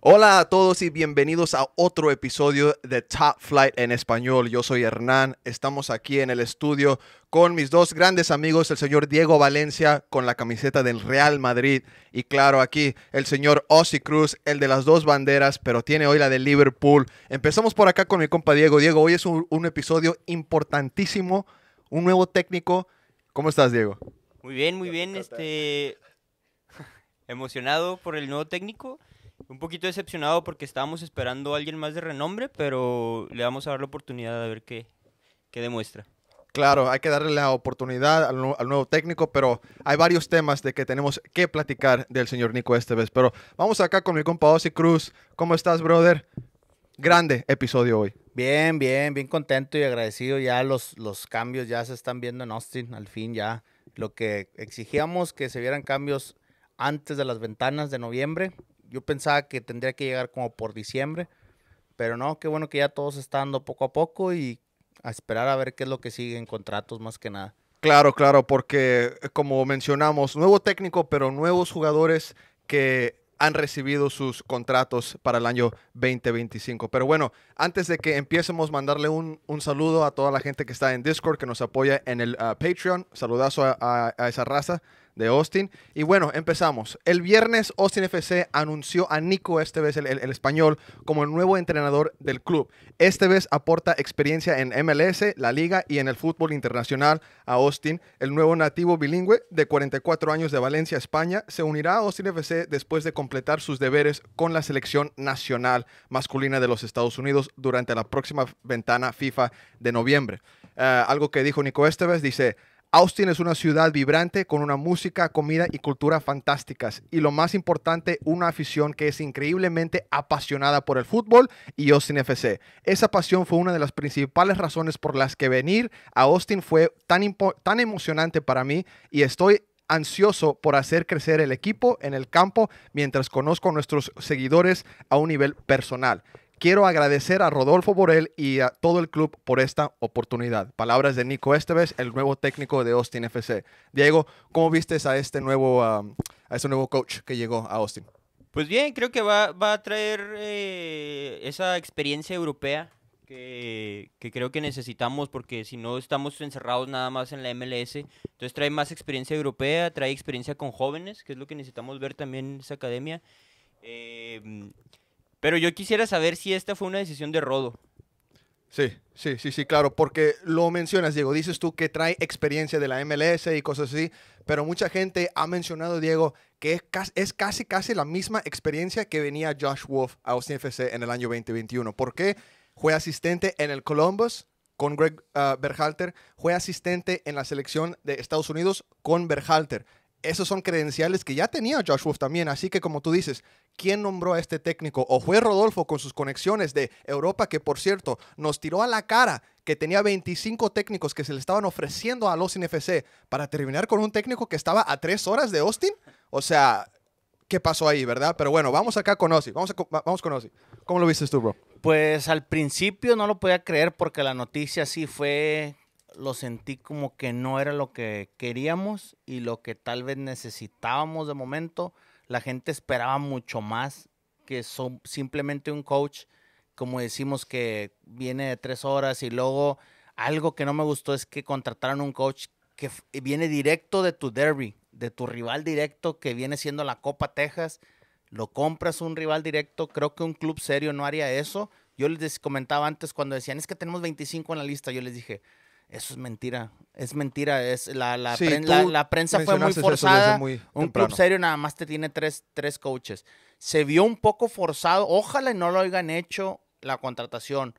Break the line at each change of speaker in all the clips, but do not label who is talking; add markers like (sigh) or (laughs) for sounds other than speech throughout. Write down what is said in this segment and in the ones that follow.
Hola a todos y bienvenidos a otro episodio de Top Flight en español. Yo soy Hernán, estamos aquí en el estudio con mis dos grandes amigos, el señor Diego Valencia con la camiseta del Real Madrid y claro aquí el señor Ozzy Cruz, el de las dos banderas, pero tiene hoy la de Liverpool. Empezamos por acá con mi compa Diego. Diego, hoy es un, episodio importantísimo, un nuevo técnico. ¿Cómo estás, Diego?
Muy bien, muy bien. Este, (laughs) emocionado por el nuevo técnico un poquito decepcionado porque estábamos esperando a alguien más de renombre, pero le vamos a dar la oportunidad de ver qué, demuestra. Claro, hay
que darle la oportunidad al, nuevo técnico, pero hay varios temas de que tenemos que platicar del señor Nico este vez. Pero vamos acá con mi compa Cruz. ¿Cómo estás, brother? Grande episodio hoy. Bien, bien, bien contento y
agradecido. Ya los, los cambios ya se están viendo en Austin, al fin ya. Lo que exigíamos que se vieran cambios antes de las ventanas de noviembre, yo pensaba que tendría que llegar como por diciembre, pero no, qué bueno que ya todos estando dando poco a poco y a esperar a ver qué es lo que sigue en contratos más que nada.
Claro, claro, porque eh, como mencionamos, nuevo técnico, pero nuevos jugadores que han recibido sus contratos para el año 2025. Pero bueno, antes de que empiecemos, mandarle un, saludo a toda la gente que está en Discord, que nos apoya en el ah, Patreon. Saludazo a, esa raza de Austin. Y bueno, empezamos. El viernes, Austin FC anunció a Nico, este el, español, como el nuevo entrenador del club. Este vez aporta experiencia en MLS, la liga y en el fútbol internacional a Austin. El nuevo nativo bilingüe de 44 años de Valencia, España, se unirá a Austin FC después de completar sus deberes con la selección nacional masculina de los Estados Unidos durante la próxima ventana FIFA de noviembre. Eh, algo que dijo Nico Esteves, dice, Austin es una ciudad vibrante con una música, comida y cultura fantásticas. Y lo más importante, una afición que es increíblemente apasionada por el fútbol y Austin FC. Esa pasión fue una de las principales razones por las que venir a Austin fue tan, tan emocionante para mí y estoy ansioso por hacer crecer el equipo en el campo mientras conozco a nuestros seguidores a un nivel personal. Quiero agradecer a Rodolfo Borel y a todo el club por esta oportunidad. Palabras de Nico Esteves, el nuevo técnico de Austin FC. Diego, ¿cómo vistes a este nuevo, um, a ese nuevo coach que llegó a Austin?
Pues bien, creo que va, a traer eh, esa experiencia europea que, que, creo que necesitamos porque si no estamos encerrados nada más en la MLS. Entonces trae más experiencia europea, trae experiencia con jóvenes, que es lo que necesitamos ver también en esa academia. Eh, pero yo quisiera saber si esta fue una decisión de Rodo. Sí, sí, sí, sí, claro,
porque lo mencionas, Diego, dices tú que trae experiencia de la MLS y cosas así, pero mucha gente ha mencionado, Diego, que es casi, casi, la misma experiencia que venía Josh Wolf a Austin en el año 2021. Porque Fue asistente en el Columbus con Greg ah, Berhalter, fue asistente en la selección de Estados Unidos con Berhalter esos son credenciales que ya tenía Josh Wolf también. Así que como tú dices, ¿quién nombró a este técnico? O fue Rodolfo con sus conexiones de Europa, que por cierto nos tiró a la cara que tenía 25 técnicos que se le estaban ofreciendo a los NFC para terminar con un técnico que estaba a tres horas de Austin. O sea, ¿qué pasó ahí, verdad? Pero bueno, vamos acá con Ozzy. Vamos, vamos con ¿Cómo lo viste tú, bro?
Pues al principio no lo podía creer porque la noticia sí fue lo sentí como que no era lo que queríamos y lo que tal vez necesitábamos de momento. La gente esperaba mucho más que son simplemente un coach, como decimos, que viene de tres horas y luego algo que no me gustó es que contrataron un coach que viene directo de tu derby, de tu rival directo que viene siendo la Copa Texas. Lo compras un rival directo, creo que un club serio no haría eso. Yo les comentaba antes cuando decían, es que tenemos 25 en la lista, yo les dije, eso es mentira. Es mentira. Es la, la, prensa, fue muy forzada. un club serio nada más te tiene tres, tres coaches. Se vio un poco forzado. Ojalá no lo hayan hecho la contratación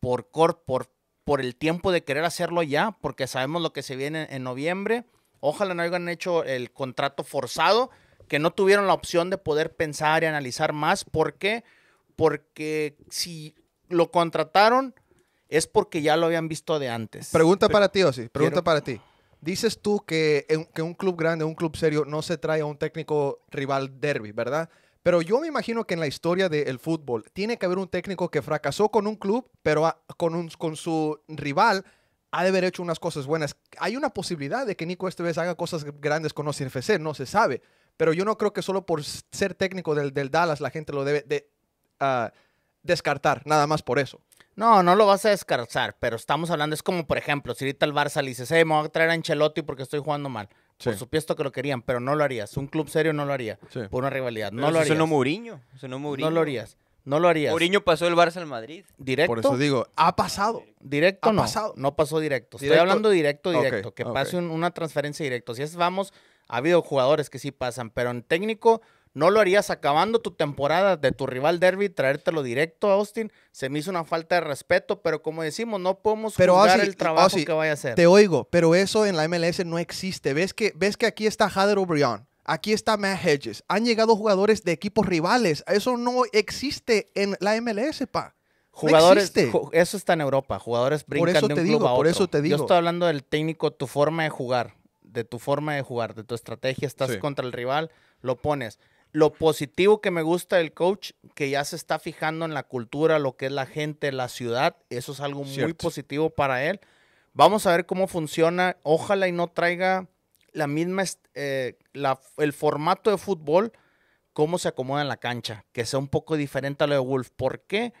por, por, por el tiempo de querer hacerlo ya, porque sabemos lo que se viene en, en noviembre. Ojalá no hayan hecho el contrato forzado, que no tuvieron la opción de poder pensar y analizar más. ¿Por qué? Porque si lo contrataron es porque ya lo habían visto de antes. Pregunta para ti, Osi. Pregunta para
ti. Dices tú que, un club grande, un club serio, no se trae a un técnico rival derby, ¿verdad? Pero yo me imagino que en la historia del fútbol tiene que haber un técnico que fracasó con un club, pero con, un, con su rival ha de haber hecho unas cosas buenas. Hay una posibilidad de que Nico Esteves haga cosas grandes con OCFC, no se sabe. Pero yo no creo que solo por ser técnico del, del Dallas la gente lo debe de, ah, descartar, nada más por eso. No, no lo vas a descartar, pero estamos
hablando, es como por ejemplo, si ahorita el Barça le dices, hey, me voy a traer a Ancelotti porque estoy jugando mal. Por supuesto que lo querían, pero no lo harías. Un club serio no lo haría. Por una rivalidad. no lo harías. no Mourinho. No lo harías. No lo harías. Mourinho
pasó el Barça al Madrid. Directo. Por eso digo,
ha pasado. Directo ¿Ha no. Pasado? No pasó directo. Estoy hablando directo, directo. Que pase una transferencia directa. Si es, vamos, ha habido jugadores que sí pasan, pero en técnico no lo harías acabando tu temporada de tu rival Derby, traértelo directo a Austin. Se me hizo una falta de respeto, pero como decimos, no podemos pero juzgar el trabajo que vaya a hacer. Te
oigo, pero eso en la MLS no existe. ¿Ves que, ves que aquí está Hader O'Brien? Aquí está Matt Hedges. Han llegado jugadores de equipos rivales. Eso no existe en la MLS, pa. Jugadores,
eso está en Europa. Jugadores brincan de un club a Por eso te digo. Yo estoy hablando del técnico, tu forma de jugar, de tu forma de jugar, de tu estrategia. Estás contra el rival, lo pones. Lo positivo que me gusta del coach, que ya se está fijando en la cultura, lo que es la gente, la ciudad, eso es algo muy positivo para él. Vamos a ver cómo funciona. Ojalá y no traiga la misma, eh, el formato de fútbol, cómo se acomoda en la cancha, que sea un poco diferente a lo de Wolf. ¿Por qué?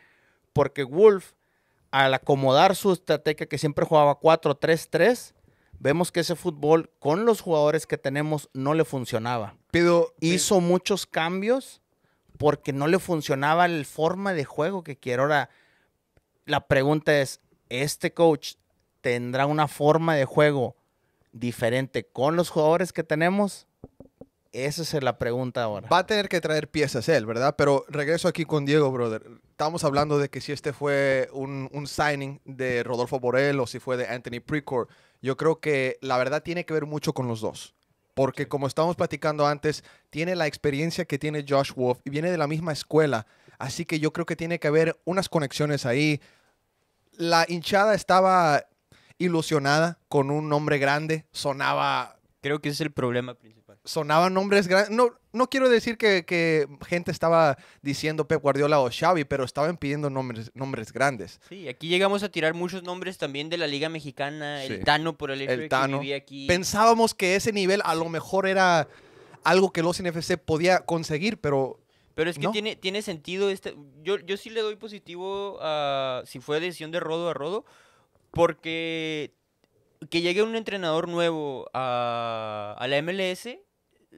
Porque Wolf, al acomodar su estrategia que siempre jugaba 4-3-3, vemos que ese fútbol con los jugadores que tenemos no le funcionaba. Pero eh, hizo muchos cambios porque no le funcionaba el forma de juego que quiere. Ahora, la pregunta es, ¿este coach tendrá una forma de juego diferente con los jugadores que tenemos?
Esa es la pregunta ahora. Va a tener que traer piezas él, ¿verdad? Pero regreso aquí con Diego, brother. Estábamos hablando de que si este fue un, un signing de Rodolfo Borel o si fue de Anthony Precourt yo creo que la verdad tiene que ver mucho con los dos. Porque como estábamos platicando antes, tiene la experiencia que tiene Josh Wolf y viene de la misma escuela. Así que yo creo que tiene que haber unas conexiones ahí. La hinchada estaba ilusionada con un nombre grande,
sonaba... Creo que ese es el problema principal.
Sonaban nombres grandes. No, no quiero decir que, gente estaba diciendo Pep Guardiola o Xavi, pero estaban pidiendo nombres, nombres grandes.
Sí, aquí llegamos a tirar muchos nombres también de la Liga Mexicana, el Tano por el hecho que vivía aquí.
Pensábamos que ese nivel a lo mejor era algo que los NFC podía conseguir, pero
pero es que tiene, tiene sentido este. Yo, yo sí le doy positivo a si fue decisión de Rodo a Rodo. Porque que llegue un entrenador nuevo a, a la MLS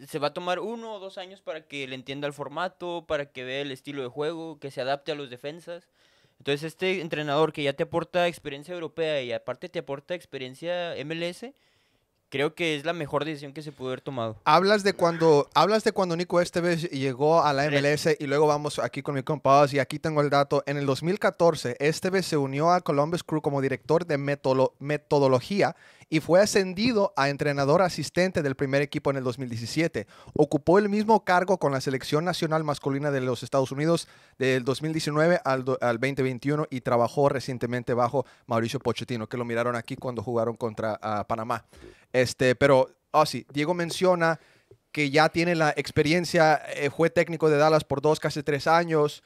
se va a tomar uno o dos años para que le entienda el formato, para que vea el estilo de juego, que se adapte a los defensas. Entonces este entrenador que ya te aporta experiencia europea y aparte te aporta experiencia MLS, creo que es la mejor decisión que se pudo haber tomado.
Hablas de cuando, hablas de cuando Nico Esteves llegó a la MLS y luego vamos aquí con mi compadre y aquí tengo el dato. En el 2014, Esteves se unió a Columbus Crew como director de metodología y fue ascendido a entrenador asistente del primer equipo en el 2017. Ocupó el mismo cargo con la selección nacional masculina de los Estados Unidos del 2019 al, 2021 y trabajó recientemente bajo Mauricio Pochettino, que lo miraron aquí cuando jugaron contra Panamá. Este, pero, oh, sí, Diego menciona que ya tiene la experiencia, eh, fue técnico de Dallas por dos, casi tres años.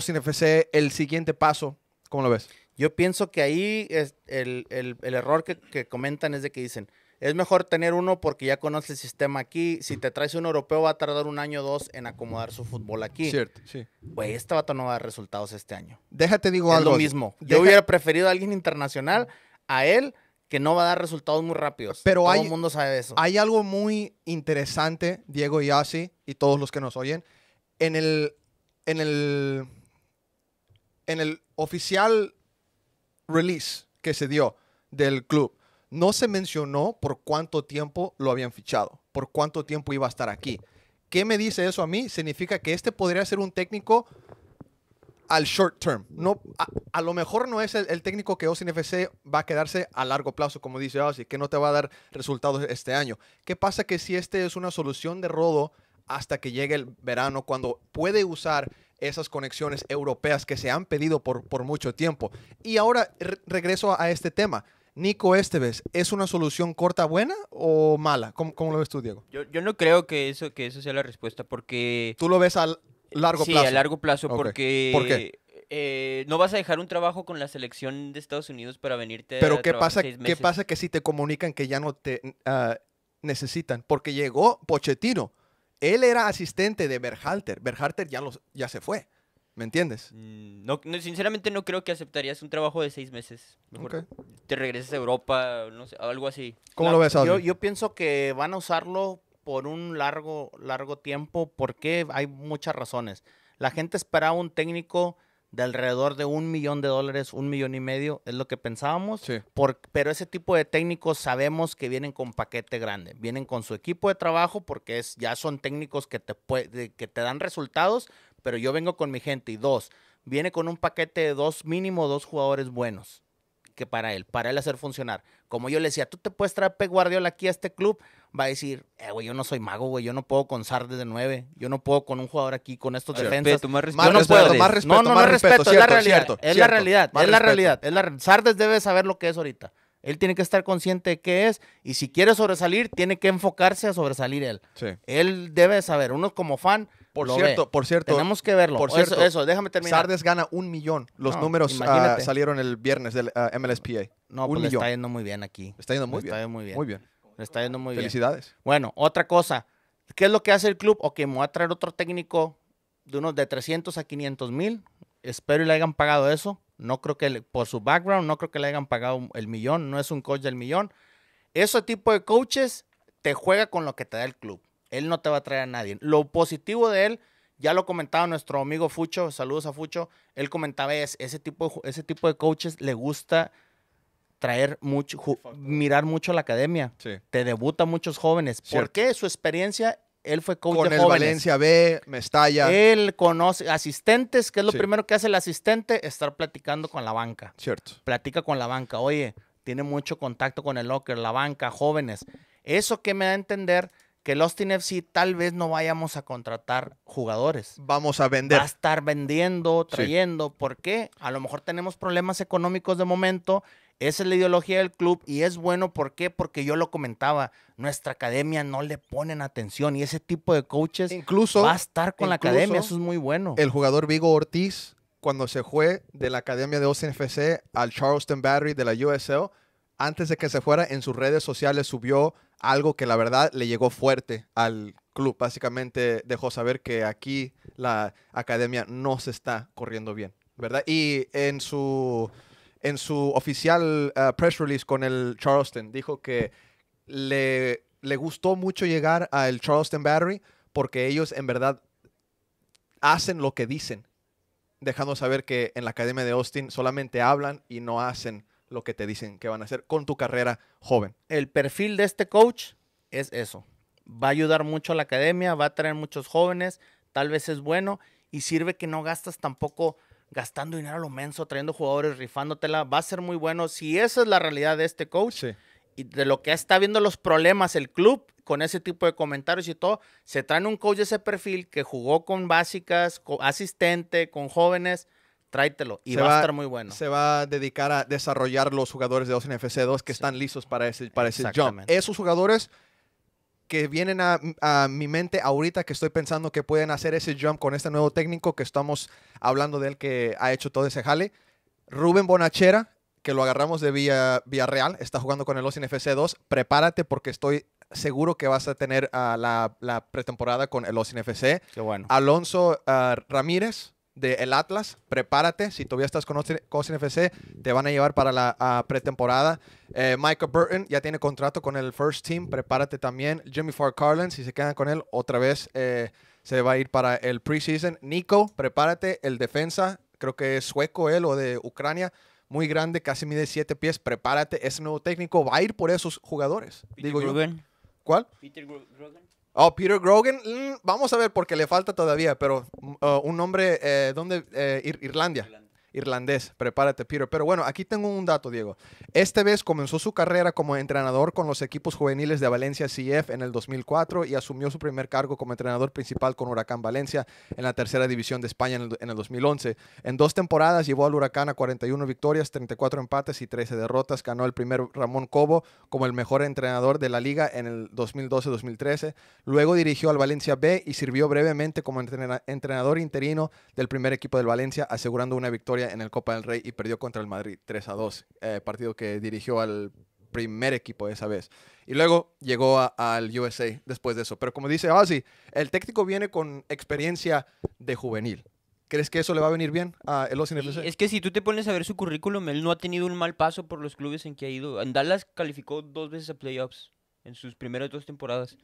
sin FC, el siguiente paso, ¿cómo lo ves? Yo pienso que ahí el,
error que, comentan es de que dicen, es mejor tener uno porque ya conoce el sistema aquí. Si te traes un europeo va a tardar un año o dos en acomodar su fútbol aquí. Cierto, sí. Güey, este vato no va a dar resultados este año. Déjate digo es algo. lo mismo. Yo hubiera preferido a alguien internacional a él que no va a dar resultados muy rápidos. Pero Todo el mundo sabe eso.
Hay algo muy interesante, Diego y Asi, y todos los que nos oyen, en el, en el, en el oficial release que se dio del club, no se mencionó por cuánto tiempo lo habían fichado, por cuánto tiempo iba a estar aquí. ¿Qué me dice eso a mí? Significa que este podría ser un técnico al short term. No, a, lo mejor no es el, técnico que Austin FC va a quedarse a largo plazo, como dice Austin, que no te va a dar resultados este año. ¿Qué pasa que si este es una solución de rodo hasta que llegue el verano, cuando puede usar esas conexiones europeas que se han pedido por, mucho tiempo. Y ahora regreso a este tema. Nico Esteves, ¿es una solución corta buena o mala? ¿Cómo, lo ves tú, Diego?
Yo, no creo que eso, que eso sea la respuesta porque... ¿Tú lo ves a largo plazo? Sí, a largo plazo porque... ¿Por qué? Eh, no vas a dejar un trabajo con la selección de Estados Unidos para venirte Pero a qué pasa, qué pasa
que si te comunican que ya no te ah, necesitan porque llegó Pochettino. Él era asistente de Berhalter. Berhalter ya, los, ya se fue. ¿Me entiendes? Mm, no,
sinceramente no creo que aceptarías un trabajo de seis meses. okay. te regresas a Europa, no sé, algo así. ¿Cómo lo ves, Adri? yo, yo pienso que van a usarlo
por un largo, largo tiempo porque hay muchas razones. La gente esperaba un técnico de alrededor de un millón de dólares, un millón y medio, es lo que pensábamos. pero ese tipo de técnicos sabemos que vienen con paquete grande, vienen con su equipo de trabajo porque es, ya son técnicos que te, que te dan resultados, pero yo vengo con mi gente y dos, viene con un paquete de dos mínimo, dos jugadores buenos que para él, para él hacer funcionar. Como yo le decía, tú te puedes traer Pep Guardiola aquí a este club, va a decir, eh, güey, yo no soy mago, güey, yo no puedo con Sardes de nueve, yo no puedo con un jugador aquí, con estos defensas. no puedo. Más respeto, no, no, más respeto, es la realidad, es la realidad, es la realidad, Sardes debe saber lo que es ahorita. Él tiene que estar consciente de qué es y si quiere sobresalir, tiene que enfocarse a sobresalir él.
Él debe saber, uno como fan, por cierto, por cierto. Tenemos que verlo. Por cierto, eso, déjame terminar. Sardes gana un millón. Los números ah, salieron el viernes del ah, MLSPA. No, un pues millón. está yendo muy bien aquí. Está yendo muy, bien. Está yendo muy bien. Muy bien. está yendo muy bien. Felicidades. Bueno, otra cosa.
¿Qué es lo que hace el club? Ok, me voy a traer otro técnico de unos de 300 a 500 mil. Espero y le hayan pagado eso. No creo que, por su background, no creo que le hayan pagado el millón. No es un coach del millón. Ese tipo de coaches te juega con lo que te da el club. Él no te va a traer a nadie. Lo positivo de él, ya lo comentaba nuestro amigo Fucho, saludos a Fucho, él comentaba es, ese tipo, ese tipo de coaches le gusta traer mucho, mirar mucho a la academia. Sí. Te debuta muchos jóvenes. ¿Por qué? Su experiencia, él fue coach Con de Valencia
B, Mestalla.
Él conoce asistentes, que es lo primero que hace el asistente, estar platicando con la banca. Cierto. Platica con la banca. Oye, tiene mucho contacto con el locker, la banca, jóvenes. Eso que me da a entender que el Austin FC tal vez no vayamos a contratar jugadores. Vamos a vender. Va a estar vendiendo, trayendo. ¿Por qué? A lo mejor tenemos problemas económicos de momento. Esa es la ideología del club y es bueno. ¿Por qué? Porque yo lo comentaba. Nuestra academia no le ponen
atención y ese tipo de coaches incluso, va a estar con la academia. Eso es muy bueno. El jugador Vigo Ortiz, cuando se fue de la academia de Austin FC al Charleston Battery de la USL, antes de que se fuera, en sus redes sociales subió algo que la verdad le llegó fuerte al club. Básicamente dejó saber que aquí la academia no se está corriendo bien, ¿verdad? Y en su, en su oficial ah, press release con el Charleston dijo que le, le gustó mucho llegar al Charleston Battery porque ellos en verdad hacen lo que dicen, dejando saber que en la academia de Austin solamente hablan y no hacen lo que te dicen que van a hacer con tu carrera joven. El perfil de este coach es eso. Va a ayudar
mucho a la academia, va a traer muchos jóvenes, tal vez es bueno y sirve que no gastas tampoco gastando dinero a lo menso, trayendo jugadores, rifándotela. Va a ser muy bueno si esa es la realidad de este coach. Y de lo que está viendo los problemas el club con ese tipo de comentarios y todo, se traen un coach de ese perfil que jugó con básicas, con asistente, con jóvenes tráetelo y va, a estar muy bueno.
Se va a dedicar a desarrollar los jugadores de los FC2 que están listos para ese, para jump. Esos jugadores que vienen a, mi mente ahorita que estoy pensando que pueden hacer ese jump con este nuevo técnico que estamos hablando de él que ha hecho todo ese jale. Rubén Bonachera, que lo agarramos de vía Villarreal, está jugando con el Austin FC2. Prepárate porque estoy seguro que vas a tener la, pretemporada con el Austin FC. Qué bueno. Alonso ah, Ramírez, del el Atlas. Prepárate. Si todavía estás con Austin FC, te van a llevar para la pretemporada. Eh, Michael Burton ya tiene contrato con el First Team. Prepárate también. Jimmy Carlin, si se quedan con él, otra vez eh, se va a ir para el preseason. Nico, prepárate. El defensa, creo que es sueco él o de Ucrania. Muy grande, casi mide siete pies. Prepárate. Ese nuevo técnico va a ir por esos jugadores. Peter digo ¿Cuál? Peter Oh, Peter Grogan, mm, vamos a ver porque le falta todavía, pero mm, oh, un nombre, eh, ¿dónde? Eh, Irlandia irlandés. Prepárate, Peter. Pero bueno, aquí tengo un dato, Diego. Este vez comenzó su carrera como entrenador con los equipos juveniles de Valencia CF en el 2004 y asumió su primer cargo como entrenador principal con Huracán Valencia en la tercera división de España en el, en el 2011. En dos temporadas llevó al Huracán a 41 victorias, 34 empates y 13 derrotas. Ganó el primer Ramón Cobo como el mejor entrenador de la liga en el 2012-2013. Luego dirigió al Valencia B y sirvió brevemente como entrenador interino del primer equipo del Valencia, asegurando una victoria en el Copa del Rey y perdió contra el Madrid 3 a 2, eh, partido que dirigió al primer equipo esa vez. Y luego llegó al USA después de eso. Pero como dice sí, el técnico viene con experiencia de juvenil. ¿Crees que eso le va a venir bien a el
Es que si tú te pones a ver su currículum, él no ha tenido un mal paso por los clubes en que ha ido. En Dallas calificó dos veces a playoffs en sus primeras dos temporadas.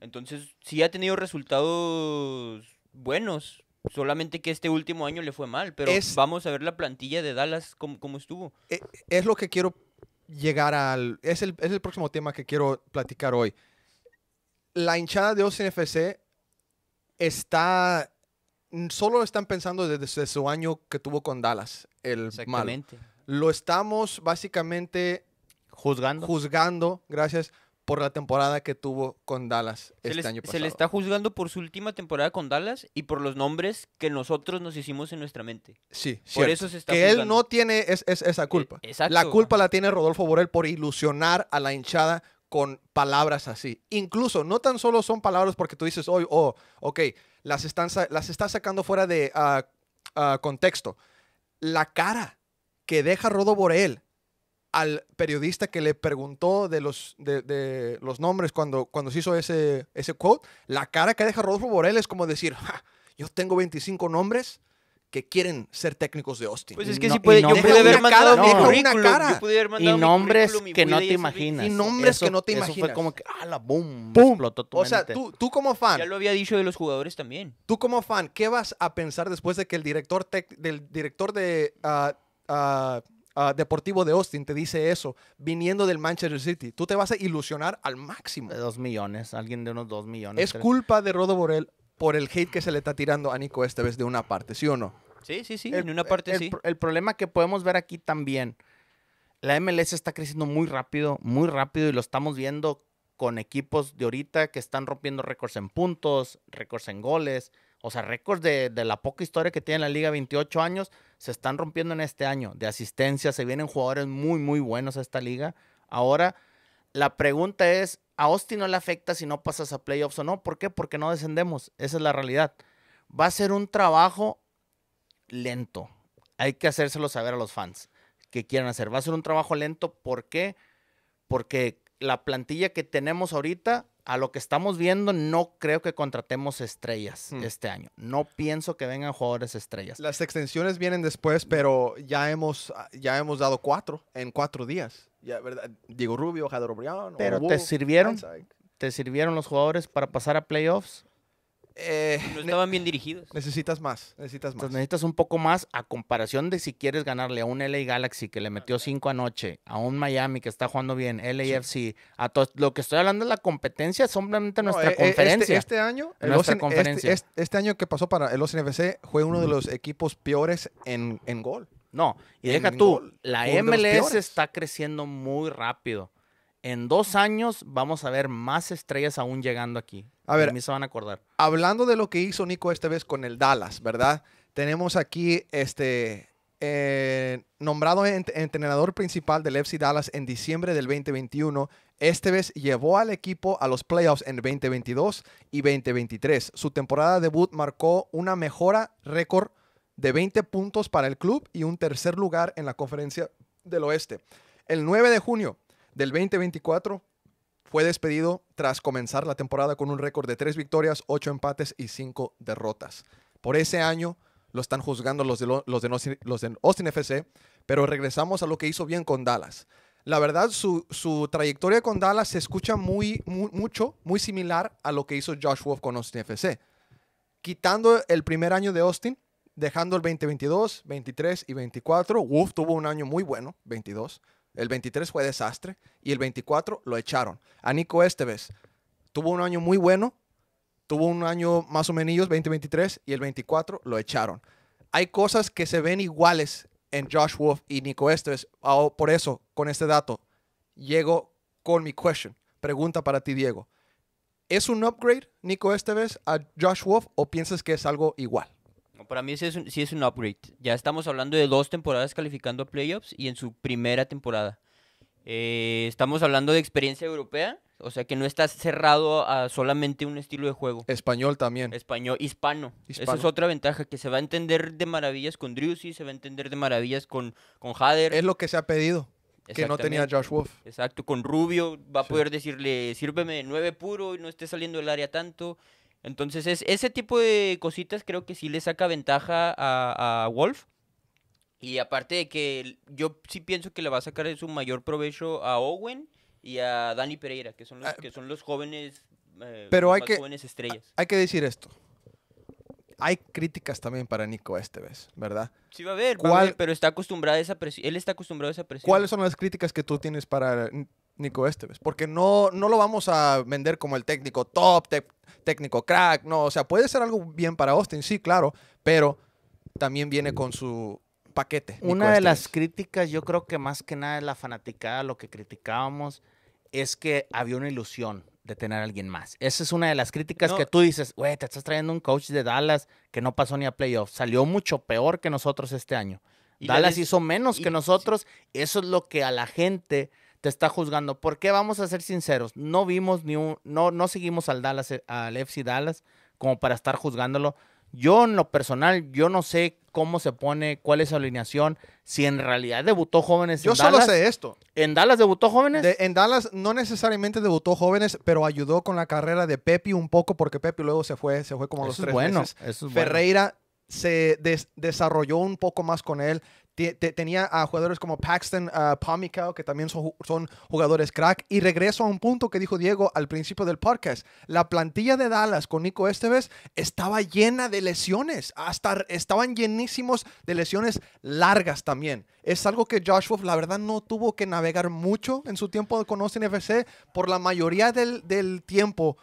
Entonces, sí ha tenido resultados buenos. Solamente que este último año le fue mal, pero vamos a ver la plantilla de Dallas cómo, estuvo.
E, es, lo que quiero llegar al... Es el, próximo tema que quiero platicar hoy. La hinchada de OCNFC está... Solo lo están pensando desde su año que tuvo con Dallas, el Exactamente. Lo estamos básicamente... Juzgando. Juzgando, gracias por la temporada que tuvo con Dallas se este año pasado. Se le
está juzgando por su última temporada con Dallas y por los nombres que nosotros nos hicimos en nuestra mente. Sí, por eso se está Que él no
tiene esa e, culpa. La culpa la tiene Rodolfo Borel por ilusionar a la hinchada con palabras así. Incluso no tan solo son palabras porque tú dices, hoy oh ok, las, están, las está sacando fuera de ah, ah, contexto. La cara que deja Rodolfo Borel al periodista que le preguntó de los, de, los nombres cuando, cuando se hizo ese, ese quote, la cara que deja Rodolfo Borel es como decir, yo tengo 25 nombres que quieren ser técnicos de Austin. Pues es que si puede, yo pude haber mandado una cara. y nombres que no te imaginas. Y nombres que no te imaginas. fue como que, ah, la boom, explotó tu O sea, tú, como fan. Ya
lo había dicho de los jugadores también.
Tú como fan, ¿qué vas a pensar después de que el director del director de ah, ah, Ah, Deportivo de Austin te dice eso, viniendo del Manchester City. Tú te vas a ilusionar al máximo. De dos millones, alguien de unos dos millones. Es culpa de Rodo Borel por el hate que se le está tirando a Nico Esteves de una parte, ¿sí o no?
Sí, sí, sí, en
una parte sí. El, el problema que podemos ver aquí también, la MLS está creciendo
muy rápido, muy rápido y lo estamos viendo con equipos de ahorita que están rompiendo récords en puntos, récords en goles, o sea, récords de, la poca historia que tiene la liga, 28 años, se están rompiendo en este año. De asistencia, se vienen jugadores muy, muy buenos a esta liga. Ahora, la pregunta es, a Austin no le afecta si no pasas a playoffs o no. ¿Por qué? Porque no descendemos. Esa es la realidad. Va a ser un trabajo lento. Hay que hacérselo saber a los fans que quieran hacer. Va a ser un trabajo lento. ¿Por qué? Porque la plantilla que tenemos ahorita a lo que estamos viendo, no creo que contratemos estrellas hmm. este año. No pienso que vengan jugadores estrellas.
Las extensiones vienen después, pero ya hemos, ya hemos dado cuatro en cuatro días. Diego Rubio, Jadro Brian. Pero te sirvieron. Te sirvieron los jugadores para pasar
a playoffs.
Eh, no estaban bien dirigidos. Necesitas más, necesitas más.
necesitas un poco más a comparación de si quieres ganarle a un LA Galaxy que le metió 5 anoche, a un Miami que está jugando bien, LAFC, a todo. Lo que estoy hablando es la competencia, simplemente nuestra e-, e-, este, conferencia. Este, año, nuestra este, conferencia.
Este, este, año que pasó para el Ocean FC fue uno de los equipos peores en, gol. No, y deja tú, la MLS
está creciendo muy rápido en dos años vamos a ver más estrellas aún llegando aquí. A ver, a se van a acordar.
Hablando de lo que hizo Nico este vez con el Dallas, ¿verdad? Tenemos aquí este eh, nombrado entrenador principal del FC Dallas en diciembre del 2021. Este vez llevó al equipo a los playoffs en 2022 y 2023. Su temporada debut marcó una mejora récord de 20 puntos para el club y un tercer lugar en la conferencia del oeste. El 9 de junio, del 2024 fue despedido tras comenzar la temporada con un récord de tres victorias, ocho empates y cinco derrotas. Por ese año lo están juzgando los de, los, de Austin, FC, pero regresamos a lo que hizo bien con Dallas. La verdad, su, trayectoria con Dallas se escucha muy, mucho, muy similar a lo que hizo Josh Wolf con Austin FC. Quitando el primer año de Austin, dejando el 2022, 23 y 24, Wolf tuvo un año muy bueno, 22, el 23 fue desastre y el 24 lo echaron. A Nico Esteves tuvo un año muy bueno, tuvo un año más o menos 2023 y el 24 lo echaron. Hay cosas que se ven iguales en Josh Wolf y Nico Esteves. Ah, oh, por eso, con este dato, llego con mi question. Pregunta para ti, Diego. ¿Es un upgrade Nico Esteves a Josh Wolf o piensas que es algo igual?
Para mí sí es, un, es un upgrade. Ya estamos hablando de dos temporadas calificando a playoffs y en su primera temporada. Eh, estamos hablando de experiencia europea, o sea que no estás cerrado a solamente un estilo de juego. Español también. Español, hispano. Esa es otra ventaja, que se va a entender de maravillas con Drewsy, se va a entender de maravillas con, con Hader. Es
lo que se ha pedido, que no tenía Josh Wolf. Exacto, con Rubio
va a poder decirle, sírveme nueve puro y no esté saliendo del área tanto. Entonces, es, ese tipo de cositas creo que sí le saca ventaja a, Wolf. Y aparte de que yo sí pienso que le va a sacar su mayor provecho a Owen y a Dani Pereira, que son los, ah, que son los jóvenes, eh, Pero hay que, jóvenes estrellas.
Hay que decir esto. Hay críticas también para Nico Esteves, ¿verdad?
Sí va a haber, pero está acostumbrado esa presión. Él está acostumbrado a esa presión. ¿Cuáles son
las críticas que tú tienes para Nico Esteves? Porque no, no lo vamos a vender como el técnico top, te técnico crack, no, o sea, puede ser algo bien para Austin, sí, claro, pero también viene con su paquete. Una de las críticas, yo creo que más que nada de la
fanaticada, lo que criticábamos es que había una ilusión de tener a alguien más. Esa es una de las críticas que tú dices, güey, te estás trayendo un coach de Dallas que no pasó ni a playoffs, salió mucho peor que nosotros este año. Dallas hizo menos que nosotros, eso es lo que a la gente te está juzgando. ¿Por qué? vamos a ser sinceros, no vimos ni un, no, no seguimos al Dallas, eh, al FC Dallas, como para estar juzgándolo. Yo en lo personal, yo no sé cómo se pone, cuál es su alineación, si en realidad debutó jóvenes. Yo solo sé esto. ¿En Dallas debutó
jóvenes? en Dallas no necesariamente debutó jóvenes, pero ayudó con la carrera de Pepi un poco porque Pepe luego se fue, se fue como los tres bueno, meses. Eso es Ferreira se desarrolló un poco más con él, tenía a jugadores como Paxton uh, que también son, jugadores crack. Y regreso a un punto que dijo Diego al principio del podcast. La plantilla de Dallas con Nico Esteves estaba llena de lesiones. Hasta estaban llenísimos de lesiones largas también. Es algo que Josh Wolf, la verdad, no tuvo que navegar mucho en su tiempo con Austin FC. Por la mayoría del, del tiempo,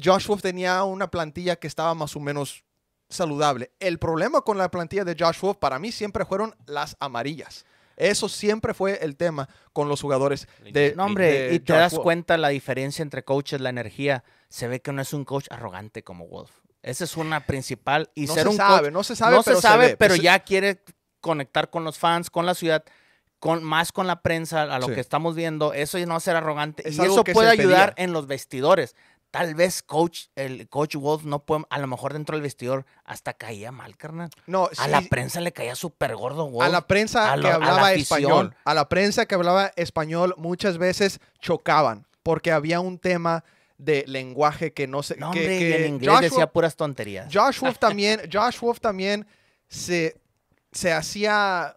Josh Wolf tenía una plantilla que estaba más o menos saludable. El problema con la plantilla de Josh Wolf para mí siempre fueron las amarillas. Eso siempre fue el tema con los jugadores
de. No, hombre, y te das cuenta la diferencia entre coaches, la energía. Se ve que no es un coach arrogante como Wolf. Esa es una principal. Y no ser se sabe, no se sabe, pero se sabe, pero ya quiere conectar con los fans, con la ciudad. Con, más con la prensa, a lo que estamos viendo, eso no ser arrogante. y eso puede ayudar en los vestidores. Tal vez coach, el coach Wolf no puede, a lo mejor dentro del vestidor hasta caía mal, carnal. No, a la prensa le caía súper gordo Wolf. A la prensa que hablaba español,
a la prensa que hablaba español muchas veces chocaban porque había un tema de lenguaje que no se. No, hombre, en inglés decía puras tonterías. Josh Wolf (laughs) también, también se, se hacía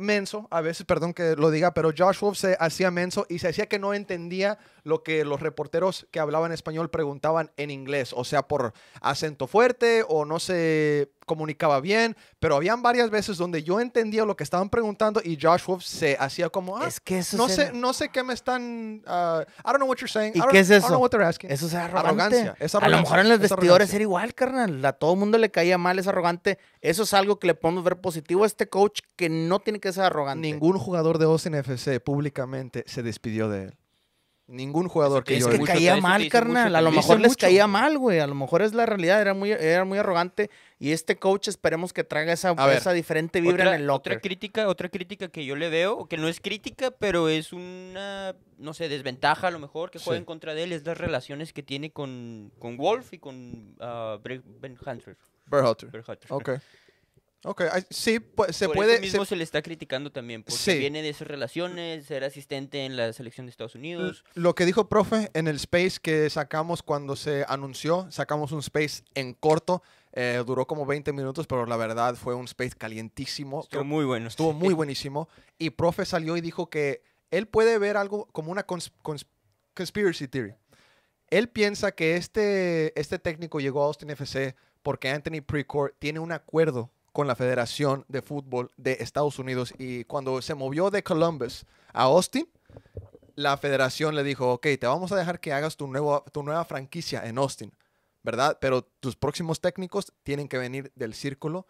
menso, a veces, perdón que lo diga, pero Josh se hacía menso y se hacía que no entendía lo que los reporteros que hablaban español preguntaban en inglés, o sea, por acento fuerte o no sé, comunicaba bien, pero habían varias veces donde yo entendía lo que estaban preguntando y Josh Wolf se hacía como, ah, es que no, sé, no sé qué me están, ah, I don't know what you're saying. qué es eso? Eso es arrogante.
A lo mejor en los vestidores era igual, carnal. A todo el mundo le caía mal, es arrogante. Eso es algo que le podemos ver positivo a este coach que no tiene que ser arrogante.
Ningún jugador de Austin públicamente se despidió de él. Ningún jugador que, que yo... caía mal, carnal. A lo mejor les caía
mal, güey. A lo mejor es la realidad. Era muy, era muy arrogante. Y este coach esperemos que traiga esa, esa diferente vibra en el locker. Otra
crítica, otra crítica que yo le veo, que no es crítica, pero es una, no sé, desventaja a lo mejor que juega en contra de él, es las relaciones que tiene con, con Wolf y con Hunter. Ah, ben Hunter. Berhalter. Ok.
Ok, sí,
pues, se Por puede. Eso mismo se... le está criticando también, porque viene de esas relaciones, ser asistente en la selección de Estados Unidos.
Lo que dijo profe en el space que sacamos cuando se anunció, sacamos un space en corto eh, duró como 20 minutos, pero la verdad fue un space calientísimo. Estuvo muy bueno. Estuvo muy (laughs) buenísimo. Y profe salió y dijo que él puede ver algo como una conspiracy theory. Él piensa que este, este técnico llegó a Austin FC porque Anthony Precourt tiene un acuerdo con la Federación de Fútbol de Estados Unidos y cuando se movió de Columbus a Austin, la federación le dijo, ok, te vamos a dejar que hagas tu, nuevo, tu nueva franquicia en Austin. ¿verdad? Pero tus próximos técnicos tienen que venir del círculo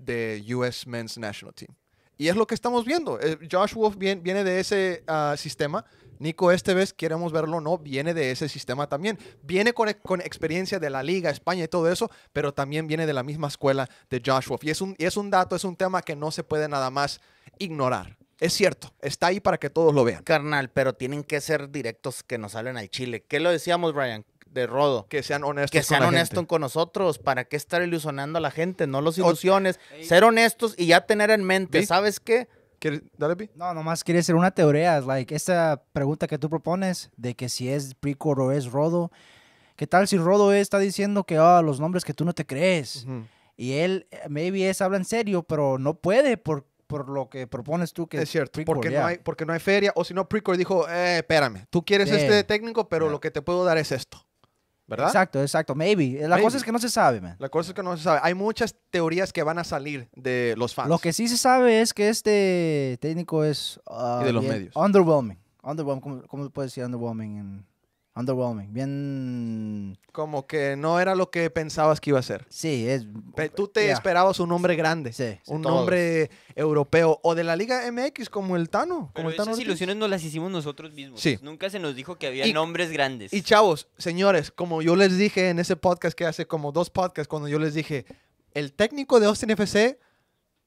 de US Men's National Team. Y es lo que estamos viendo. Eh, Josh Wolf viene, de ese ah, sistema. Nico vez queremos verlo no, viene de ese sistema también. Viene e-, con, experiencia de la Liga, España y todo eso, pero también viene de la misma escuela de Josh Wolf. Y es un, es un dato, es un tema que no se puede nada más ignorar. Es cierto, está ahí para que todos lo vean. Carnal,
pero tienen que ser directos que nos salen al Chile. ¿Qué lo decíamos, Brian? de rodo. Que sean honestos. Que sean honestos con nosotros. ¿Para qué estar ilusionando a la gente? No los ilusiones. Ser honestos y ya tener en mente, ¿sabes qué? No,
nomás quiere ser una teoría. Like, esta pregunta que tú propones de que si es Precord o es rodo. ¿Qué tal si rodo está diciendo que ah, los nombres que tú no te crees? Y él, maybe es, habla en serio, pero no puede por, lo que propones tú que es cierto. porque, no hay, porque no hay feria. O si no, Precord
dijo, eh, espérame, tú quieres este técnico, pero lo que te puedo dar es esto. ¿verdad? Exacto, exacto. Maybe. La cosa es que no se sabe, man. La cosa es que no se sabe. Hay muchas teorías que van a salir de los fans. Lo que sí se
sabe es que este técnico es. de ah, los medios. Underwhelming. Underwhelming. ¿Cómo, se puedes decir underwhelming en.? Underwhelming, bien...
Como que no era lo que pensabas que iba a ser. Sí, es... tú te esperabas un hombre grande, sí, un hombre europeo o de la Liga MX como el Tano. como esas ilusiones
no las hicimos nosotros mismos. Sí. Nunca se nos dijo que había nombres grandes. Y chavos,
señores, como yo les dije en ese podcast que hace como dos podcasts, cuando yo les dije, el técnico de Austin FC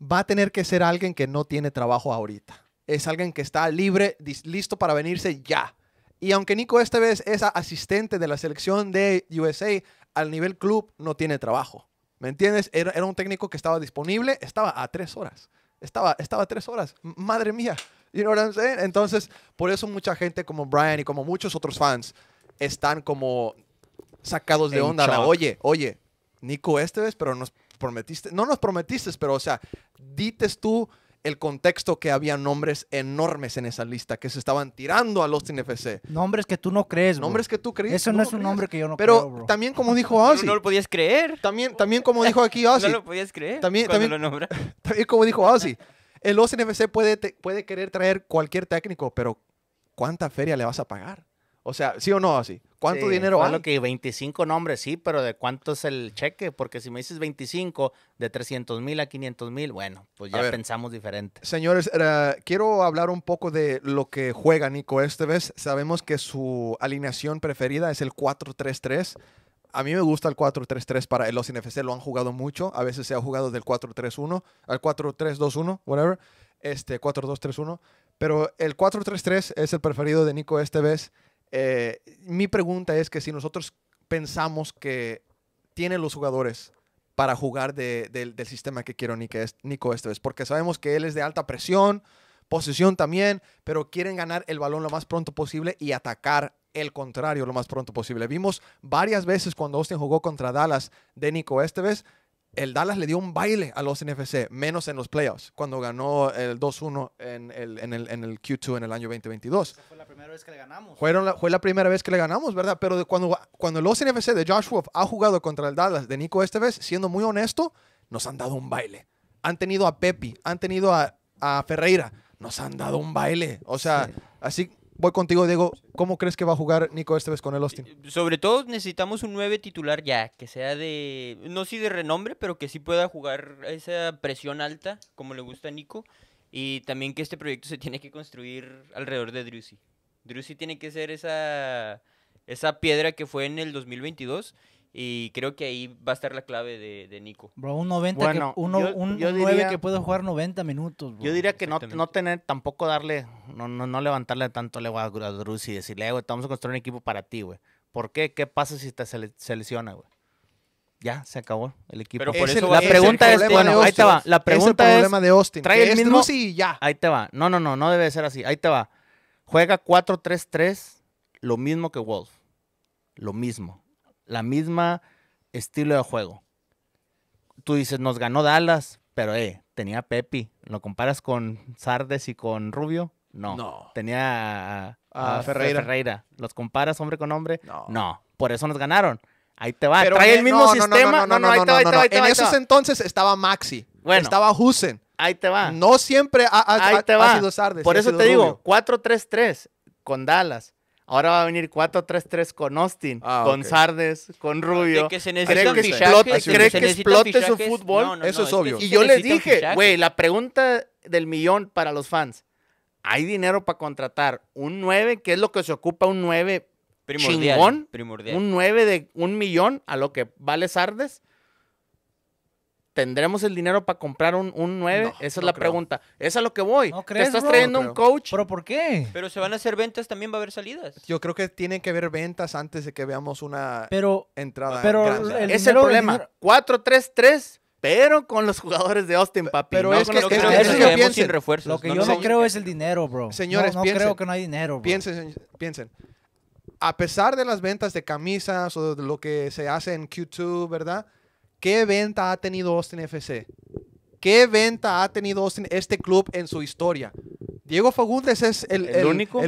va a tener que ser alguien que no tiene trabajo ahorita. Es alguien que está libre, listo para venirse ya y aunque Nico esta vez es asistente de la selección de USA, al nivel club no tiene trabajo. ¿Me entiendes? Era, un técnico que estaba disponible, estaba a tres horas. Estaba, estaba a tres horas. Madre mía. ¿y no what Entonces, por eso mucha gente como Brian y como muchos otros fans están como sacados de onda. oye, oye, Nico Esteves, pero nos prometiste, no nos prometiste, pero o sea, dites tú el contexto que había nombres enormes en esa lista que se estaban tirando al Austin FC.
Nombres que tú no crees. Nombres que tú crees. Eso no, es un nombre que yo no Pero Pero
también como dijo Ozzy. No, lo podías creer. También, también como dijo aquí (laughs) Ozzy. no lo podías creer. También, también, lo (laughs) también como dijo Ozzy. El Austin FC puede, puede querer traer cualquier técnico, pero ¿cuánta feria le vas a pagar? O sea, ¿sí o no así? ¿Cuánto dinero hay? lo
que 25 nombres, sí, pero ¿de cuánto es el cheque? Porque si me dices 25, de 300 mil a 500 mil, bueno, pues ya pensamos diferente.
Señores, eh, quiero hablar un poco de lo que juega Nico Esteves. Sabemos que su alineación preferida es el 4-3-3. A mí me gusta el 4-3-3 para los NFC, lo han jugado mucho. A veces se ha jugado del 4-3-1 al 4-3-2-1, whatever, este 4-2-3-1. Pero el 4-3-3 es el preferido de Nico Esteves. Eh, mi pregunta es que si nosotros pensamos que tienen los jugadores para jugar del sistema que quiero Nico, Nico Esteves, porque sabemos que él es de alta presión, posición también, pero quieren ganar el balón lo más pronto posible y atacar el contrario lo más pronto posible. Vimos varias veces cuando Austin jugó contra Dallas de Nico Esteves el Dallas le dio un baile a los NFC, menos en los playoffs, cuando ganó el 2-1 en el, en, el, en el, Q2 en el año 2022. fue la primera vez que le ganamos. fue la primera vez que le ganamos, ¿verdad? Pero cuando, cuando los NFC de Josh ha jugado contra el Dallas de Nico vez, siendo muy honesto, nos han dado un baile. Han tenido a Pepe, han tenido a, Ferreira, nos han dado un baile. O sea, así Voy contigo, Diego. ¿Cómo crees que va a jugar Nico vez con el Austin?
Sobre todo necesitamos un 9 titular ya, que sea de, no si de renombre, pero que sí pueda jugar esa presión alta, como le gusta a Nico, y también que este proyecto se tiene que construir alrededor de Drusy. Drusy tiene que ser esa, esa piedra que fue en el 2022 y creo que ahí va a estar la clave de, Nico. Bro, un 90, bueno, yo, un, diría, que
puede jugar 90 minutos.
Yo diría que no, tener, tampoco darle, no, no, levantarle tanto le a, y decirle, eh, güey, vamos a construir un equipo para ti, güey. ¿Por qué? ¿Qué pasa si te selecciona, güey? Ya, se acabó el equipo. Pero por eso la pregunta es, bueno, ahí te va. La pregunta es, Trae el mismo y ya. Ahí te va. No, no, no, no debe ser así. Ahí te va. Juega 4-3-3, lo mismo que Wolf. Lo mismo la misma estilo de juego. Tú dices, nos ganó Dallas, pero eh, tenía Pepi. ¿Lo comparas con Sardes y con Rubio? No. no. Tenía a, Ferreira. ¿Los comparas hombre con hombre? No. no. Por eso nos ganaron. Ahí te va. Pero Trae el e- mismo sistema. No, no, no, va. En esos
entonces estaba Maxi. Bueno, estaba Husen. Ahí te va. No siempre ha, sido Sardes. Por eso te digo, 4-3-3
con Dallas. Ahora va a venir 4-3-3 con Austin, ah, con Sardes, con Rubio. De que se necesitan ¿Cree que explote, que explote su fútbol? Eso es, obvio. Y yo les dije, güey, la pregunta del millón para los fans. ¿Hay dinero para contratar un 9? ¿Qué es lo que se ocupa un 9 primordial, chingón?
Primordial. Un
9 de un millón a lo que vale Sardes. ¿Tendremos el dinero para comprar un, 9?
Esa es la pregunta. Esa es a lo que voy. No Te estás trayendo un
coach. ¿Pero por qué? Pero se van a hacer ventas, también va a haber salidas.
Yo creo que tiene que haber ventas antes de que veamos una entrada. Pero es el problema. 4-3-3, pero con los jugadores de Austin, papi.
Pero
es, que, lo que, es, Lo que yo no, creo es el dinero, bro. Señores, no, creo que no hay dinero, bro. Piensen,
piensen. A pesar de las ventas de camisas o de lo que se hace en Q2, ¿verdad? ¿Qué venta ha tenido Austin FC? ¿Qué venta ha tenido Austin, este club en su historia? Diego Fagundes es el,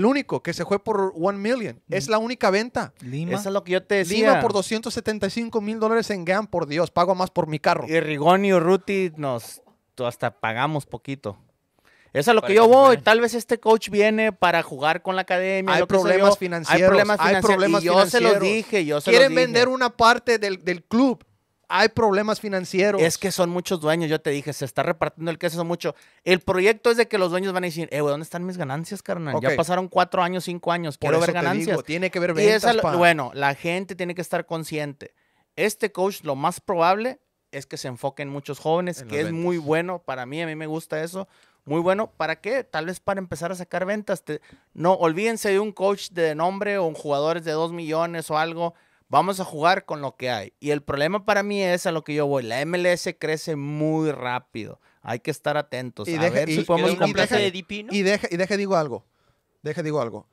único? que se fue por 1 million. Mm. Es la única venta. Lima. es lo que yo te decía. Lima por 275 mil dólares en GAM, por Dios. Pago más por mi carro.
Y Rigoni y Ruti nos hasta pagamos poquito. Esa es lo que yo voy. Tal vez este coach viene para jugar con la academia. Hay, problemas, financieros, hay problemas financieros. yo se los dije. Quieren vender
una parte
del club hay problemas financieros. Es que son muchos dueños, yo te dije, se está repartiendo el queso mucho. El proyecto es de que los dueños van a decir, eh, ¿dónde están mis ganancias, carnal? Ya pasaron cuatro años, cinco años, quiero ver ganancias. tiene que ver ventas. bueno, la gente tiene que estar consciente. Este coach, lo más probable es que se enfoque en muchos jóvenes, que es muy bueno para mí, a mí me gusta eso. Muy bueno, ¿para qué? Tal vez para empezar a sacar ventas. No, olvídense de un coach de nombre o un jugadores de dos millones o algo Vamos a jugar con lo que hay. Y el problema para mí es a lo que yo voy. La MLS crece muy rápido. Hay que
estar atentos. Y a ver de y, y digo algo. Deje, digo algo.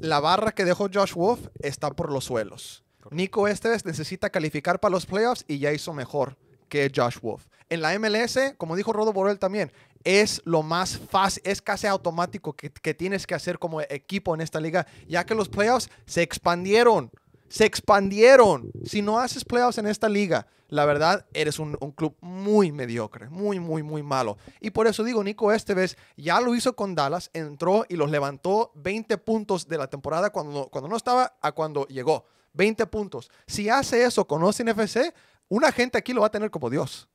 La barra que dejó Josh Wolf está por los suelos. Nico Esteves necesita calificar para los playoffs y ya hizo mejor que Josh Wolf. En la MLS, como dijo Rodo Borrell también, es lo más fácil, es casi automático que, que, tienes que hacer como equipo en esta liga, ya que los playoffs se expandieron se expandieron. Si no haces playoffs en esta liga, la verdad, eres un, club muy mediocre, muy, muy, muy malo. Y por eso digo, Nico este vez ya lo hizo con Dallas, entró y los levantó 20 puntos de la temporada cuando, cuando no estaba a cuando llegó. 20 puntos. Si hace eso con Austin FC, una gente aquí lo va a tener como Dios.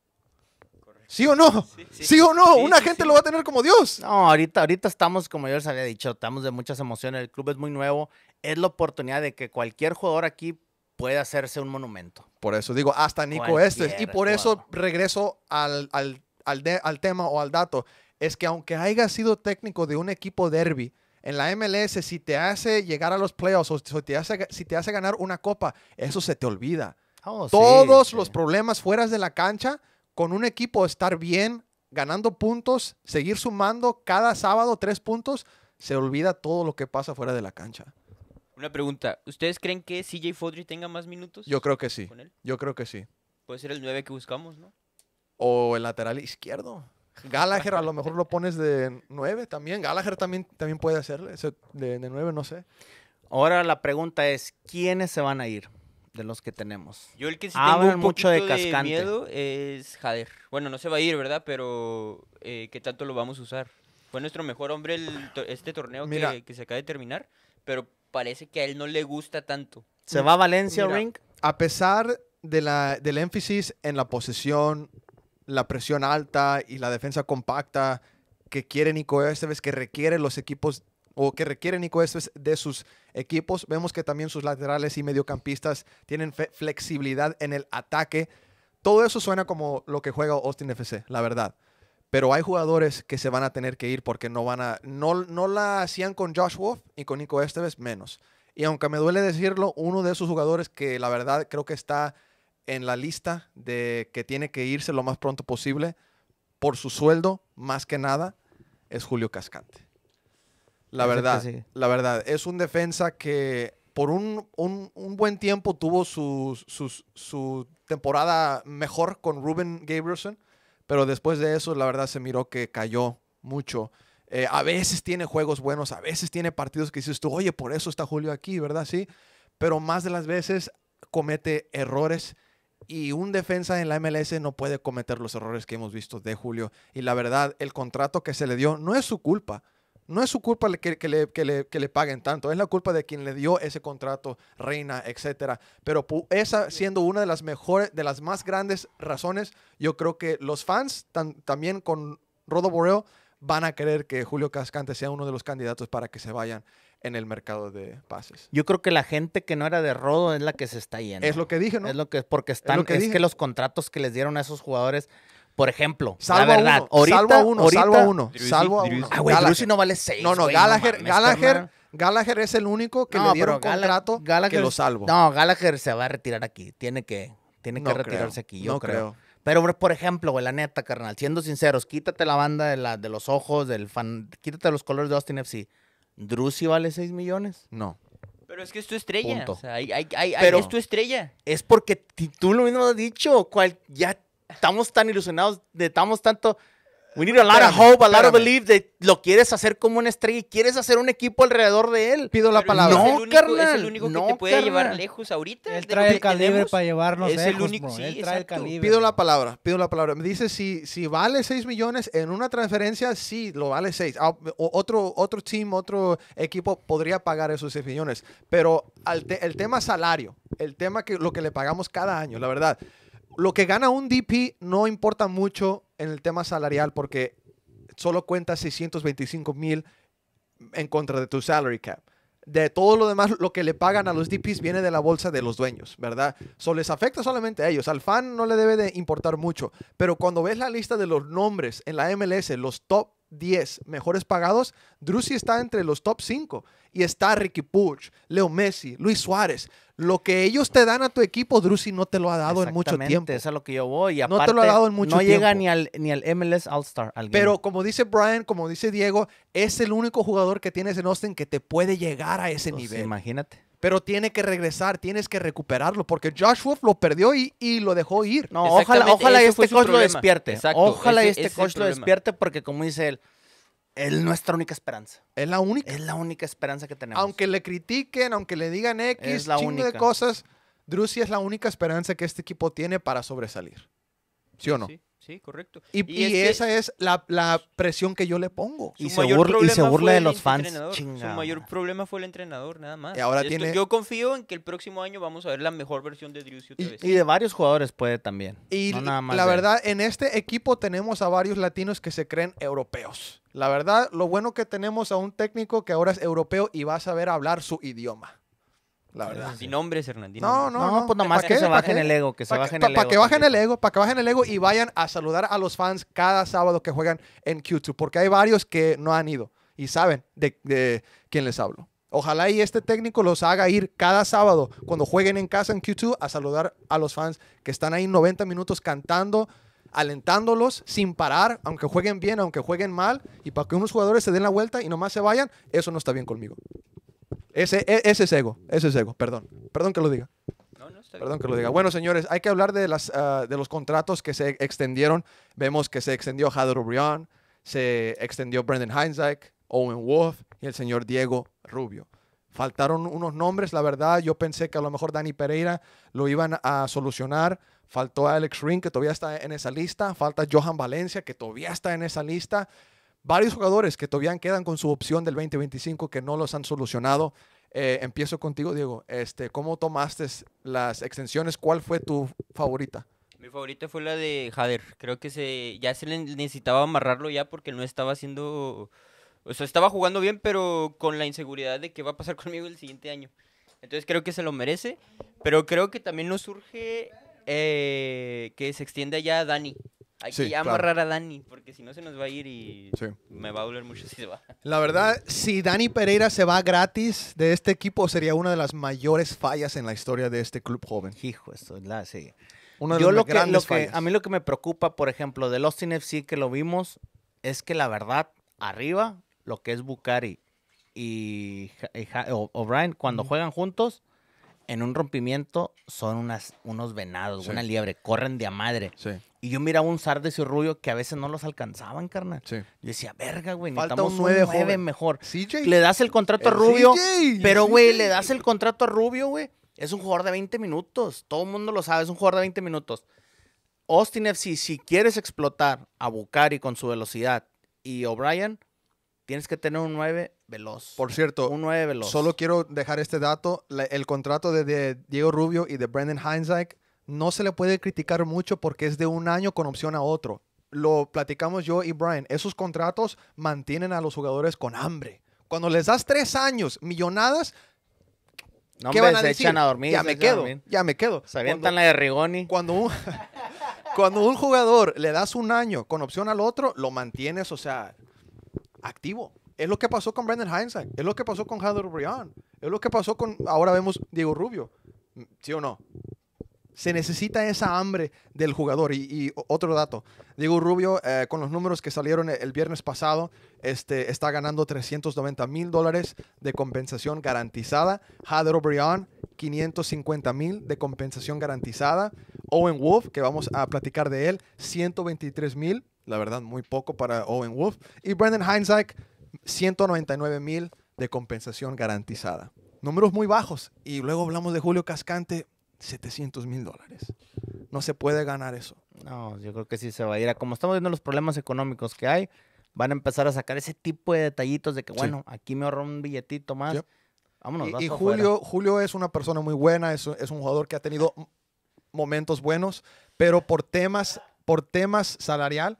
¿Sí o no? Sí, o no? Una gente
lo va a tener como Dios. No, ahorita, ahorita estamos, como yo les había dicho, estamos de muchas emociones. El club es muy nuevo es la oportunidad de que cualquier jugador aquí pueda hacerse un monumento.
Por eso digo, hasta Nico este. Y por eso regreso al, al, al, tema o al dato. Es que aunque haya sido técnico de un equipo derby, en la MLS, si te hace llegar a los playoffs o si te hace, si te hace ganar una copa, eso se te olvida.
Oh, Todos
los problemas fuera de la cancha, con un equipo estar bien, ganando puntos, seguir sumando cada sábado tres puntos, se olvida todo lo que pasa fuera de la cancha.
Una pregunta, ¿ustedes creen que CJ Fodry tenga más minutos? Yo creo que sí.
Yo creo que sí.
Puede ser el 9 que buscamos, ¿no?
O el lateral izquierdo. Gallagher a lo mejor lo pones de 9 también. Gallagher también, también puede hacerle de, de 9, no sé.
Ahora la pregunta es, ¿quiénes se van a ir de los que tenemos?
Yo el que sí ah, tengo un mucho de, miedo es Jader. Bueno, no se va a ir, ¿verdad? Pero eh, ¿qué tanto lo vamos a usar? Fue nuestro mejor hombre este torneo que, que se acaba de terminar, pero parece que a él no le gusta tanto. Se va a Valencia,
A pesar de la, del énfasis en la posesión, la presión alta y la defensa compacta que quiere Nico Esteves, que requiere los equipos o que requiere Nico Esteves de sus equipos, vemos que también sus laterales y mediocampistas tienen flexibilidad en el ataque. Todo eso suena como lo que juega Austin FC, la verdad. Pero hay jugadores que se van a tener que ir porque no van a. No, no la hacían con Josh Wolf y con Nico Esteves menos. Y aunque me duele decirlo, uno de esos jugadores que la verdad creo que está en la lista de que tiene que irse lo más pronto posible por su sueldo, más que nada, es Julio Cascante. La verdad, la verdad, es un defensa que por un, buen tiempo tuvo su, su, su, temporada mejor con Ruben Gabrielson pero después de eso, la verdad se miró que cayó mucho. Eh, a veces tiene juegos buenos, a veces tiene partidos que dices tú, oye, por eso está Julio aquí, ¿verdad? Sí. Pero más de las veces comete errores y un defensa en la MLS no puede cometer los errores que hemos visto de Julio. Y la verdad, el contrato que se le dio no es su culpa. No es su culpa que, le, paguen tanto, es la culpa de quien le dio ese contrato, Reina, etc. Pero esa siendo una de las mejores, de las más grandes razones, yo creo que los fans, también con Rodo Boreo van a querer que Julio Cascante sea uno de los candidatos para que se vayan en el mercado de pases. Yo creo que la gente que no era de rodo es la que se está yendo. Es lo que dije, ¿no? Es
lo que porque están es que, los contratos que les dieron a esos jugadores por ejemplo, salvo la verdad, a uno, ahorita, salvo a uno, uno, güey, no vale
seis. No, no, Gallagher, no Gallagher, Gallagher es el único que le dieron contrato que lo salvo. No,
Gallagher se va a retirar aquí, tiene que, retirarse aquí, yo creo. Pero, por ejemplo, güey, la neta, carnal, siendo sinceros, quítate la banda de, los ojos, del quítate los colores de Austin FC. ¿Drusy vale seis millones? No. Pero
es que es tu estrella. O sea, Pero es tu estrella.
Es porque tú lo mismo has dicho. ya estamos tan ilusionados, Estamos tanto. We need a lot of hope, a lot of belief. De, lo quieres hacer como un estrella y quieres hacer un equipo alrededor de
él. Pido la
palabra. No, Es el único que te puede llevar lejos ahorita.
Él trae el calibre para
llevarnos es lejos, el único, Sí, él el calibre. Pido la palabra, pido la palabra. Me dice si, si vale 6 millones en una transferencia, sí, lo vale 6. Ah, otro, otro team, otro equipo podría pagar esos 6 millones. Pero el tema salario, el tema que lo que le pagamos cada año, la verdad lo que gana un DP no importa mucho en el tema salarial porque solo cuenta 625 mil en contra de tu salary cap. De todo lo demás, lo que le pagan a los DPs viene de la bolsa de los dueños, ¿verdad? Solo les afecta solamente a ellos. Al fan no le debe de importar mucho. Pero cuando ves la lista de los nombres en la MLS, los top 10 mejores pagados, Drusi está entre los top 5. Y está Ricky Puch, Leo Messi, Luis Suárez lo que ellos te dan a tu equipo, Drusi no te lo ha dado en mucho tiempo.
Eso es lo que yo voy. no te lo ha dado en mucho tiempo. No llega ni al, ni al MLS All-Star.
Pero como dice Brian, como dice Diego, es el único jugador que tienes en Austin que te puede llegar a ese pues, nivel. Imagínate. Pero tiene que regresar, tienes que recuperarlo, porque Josh Wolf lo perdió y, lo dejó ir. No, ojalá, ojalá este coach lo despierte. ojalá este coach lo despierte,
porque como dice él, es nuestra única esperanza. Es la única. Es la única esperanza que
tenemos. Aunque le critiquen, aunque le digan X, es de cosas, Drusi es la única esperanza que este equipo tiene para sobresalir. ¿Sí, o no?
Sí, correcto. Y, esa
es la, presión que yo le pongo. y se, burla, y de los fans. Su mayor
problema fue el entrenador, nada más. Y ahora Yo confío en que el próximo año vamos a ver la mejor versión de Drusi Y,
de varios jugadores puede también. Y nada la verdad,
en este equipo tenemos a varios latinos que se creen europeos. La verdad, lo bueno que tenemos a un técnico que ahora es europeo y va a saber hablar su idioma.
La verdad. Sin nombres, Hernandino. No, no, no. no pues nomás que se bajen el ego, que se bajen el ego. Para que bajen
el ego, para que bajen el ego y vayan a saludar a los fans cada sábado que juegan en Q2, porque hay varios que no han ido y saben de, de quién les hablo. Ojalá y este técnico los haga ir cada sábado cuando jueguen en casa en Q2 a saludar a los fans que están ahí 90 minutos cantando, alentándolos sin parar, aunque jueguen bien, aunque jueguen mal, y para que unos jugadores se den la vuelta y nomás se vayan, eso no está bien conmigo. Ese, e, ese es ego, ese es ego, perdón. Perdón que lo diga. perdón que lo diga. Bueno, señores, hay que hablar de, las, ah, de los contratos que se extendieron. Vemos que se extendió Hader O'Brien, se extendió Brendan Heinzeck, Owen Wolf y el señor Diego Rubio. Faltaron unos nombres, la verdad. Yo pensé que a lo mejor Dani Pereira lo iban a solucionar Faltó Alex Ring, que todavía está en esa lista. Falta Johan Valencia, que todavía está en esa lista. Varios jugadores que todavía quedan con su opción del 2025 que no los han solucionado. Eh, empiezo contigo, Diego. Este, ¿Cómo tomaste las extensiones? ¿Cuál fue tu favorita?
Mi favorita fue la de Jader. Creo que se, ya se necesitaba amarrarlo ya porque no estaba haciendo... O sea, estaba jugando bien, pero con la inseguridad de qué va a pasar (laughs) conmigo el siguiente año. Entonces creo que se lo merece, pero creo que también nos surge eh, que se extiende allá a Dani. Hay que amarrar a Dani, porque si no se nos va a ir y me va a doler mucho La verdad, si Dani Pereira se va
gratis de este equipo, sería una de las mayores fallas en la historia de este club joven. Hijo, eso es la sí. Yo lo, que, a
mí lo que me preocupa, por ejemplo, del Austin FC que lo vimos, es que la verdad, arriba, lo que es Bucari y, O'Brien, cuando juegan juntos, en un rompimiento son unas, unos venados, una liebre, corren de a madre. Y yo miraba un Sardes y Rubio que a veces no los alcanzaban, carnal. Sí. Yo decía, verga, güey, necesitamos un 9, mejor. Le das el contrato a Rubio, pero, güey, le das el contrato a Rubio, güey. Es un jugador de 20 minutos. Todo el mundo lo sabe, es un jugador de 20 minutos. Austin FC, si quieres explotar a Bucari con su
velocidad y
O'Brien, Tienes que tener un 9 veloz. Por cierto, un 9 veloz.
Solo quiero dejar este dato. el contrato de, Diego Rubio y de Brandon Hindsight no se le puede criticar mucho porque es de un año con opción a otro. Lo platicamos yo y Brian. Esos contratos mantienen a los jugadores con hambre. Cuando les das tres años, millonadas, no, echan a dormir. Ya me quedo, ya me quedo. Se avientan la de Rigoni. (laughs) cuando un jugador le das un año con opción al otro, lo mantienes, o sea, activo. Es lo que pasó con Brandon Hindsight, es lo que pasó con Heather Brian, es lo que pasó con, ahora vemos Diego Rubio, ¿sí o no? Se necesita esa hambre del jugador. Y, otro dato, Diego Rubio, eh, con los números que salieron e, el viernes pasado, este, está ganando 390 mil dólares de compensación garantizada. Hader O'Brien, 550 mil de compensación garantizada. Owen Wolf, que vamos a platicar de él, 123 mil la verdad, muy poco para Owen Wolf. Y Brendan Hindsight, 199 mil de compensación garantizada. Números muy bajos. Y luego hablamos de Julio Cascante, 700 mil dólares. No se puede ganar eso. No, yo creo que sí se va a ir. Como estamos viendo los problemas económicos
que hay, van a empezar a sacar ese tipo de detallitos de que, bueno, aquí me ahorro un billetito más.
Vámonos, y, Julio, Julio es una persona muy buena, es, es un jugador que ha tenido momentos buenos, pero por temas, por temas salarial,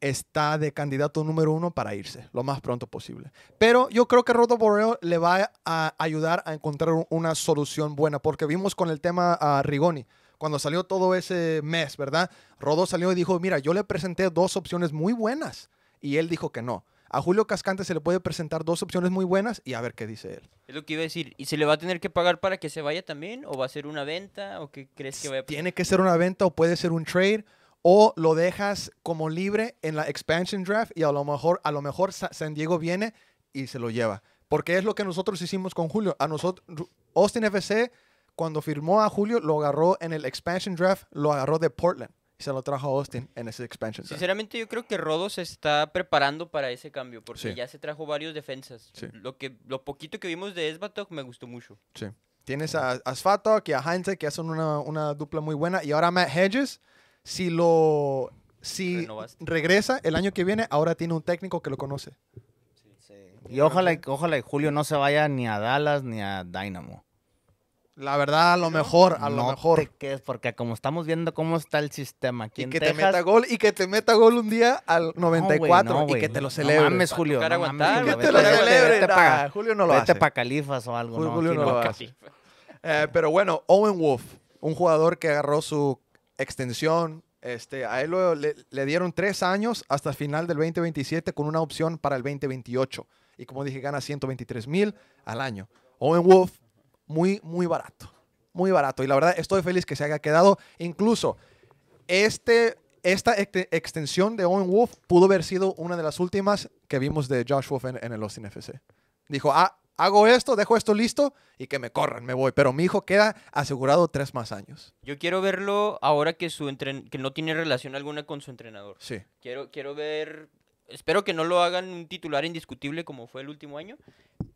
está de candidato número uno para irse lo más pronto posible. Pero yo creo que Rodo Borreo le va a ayudar a encontrar una solución buena, porque vimos con el tema a Rigoni, cuando salió todo ese mes, ¿verdad? Rodo salió y dijo, mira, yo le presenté dos opciones muy buenas y él dijo que no. A Julio Cascante se le puede presentar dos opciones muy buenas y a ver qué dice él.
Es lo que iba a decir. ¿Y se le va a tener que pagar para que se vaya también? ¿O va a ser una venta? ¿O qué crees que va a pasar? Tiene que
ser una venta o puede ser un trade o lo dejas como libre en la expansion draft y a lo mejor, a lo mejor San Diego viene y se lo lleva. Porque es lo que nosotros hicimos con Julio. A nosotros, Austin FC, cuando firmó a Julio, lo agarró en el expansion draft, lo agarró de Portland y se lo trajo a Austin en ese expansion draft.
Sinceramente, yo creo que Rodos se está preparando para ese cambio porque ya se trajo varios defensas. Lo, que, lo poquito que vimos de Esbatok me gustó mucho. Sí.
Tienes a, Asfato a Heinze que hacen una, una, dupla muy buena. Y ahora Matt Hedges, si lo si regresa el año que viene, ahora tiene un técnico que lo conoce.
Y ojalá, ojalá Julio no se vaya ni a Dallas ni a Dynamo. La verdad, a lo mejor, a lo mejor. porque como estamos viendo cómo está el sistema aquí y en que te meta
gol y que te meta gol un día al 94 y que te lo celebre. No mames, Julio. Mames, que te lo celebre. Ah, Julio no lo hace. Vete para Califas o algo. no, eh, pero bueno, Owen Wolf, un jugador que agarró su extensión. Este, a él le, dieron tres años hasta final del 2027 con una opción para el 2028. Y como dije, gana 123 mil al año. Owen Wolf, muy, muy barato. Muy barato. Y la verdad, estoy feliz que se haya quedado. Incluso, este, esta extensión de Owen Wolf pudo haber sido una de las últimas que vimos de Josh Wolf en, el Austin FC. Dijo, ah, hago esto, dejo esto listo y que me corran, me voy. Pero mi hijo queda asegurado tres más años.
Yo quiero verlo ahora que, su entren que no tiene relación alguna con su entrenador. Sí. Quiero, quiero ver espero que no lo hagan un titular indiscutible como fue el último año,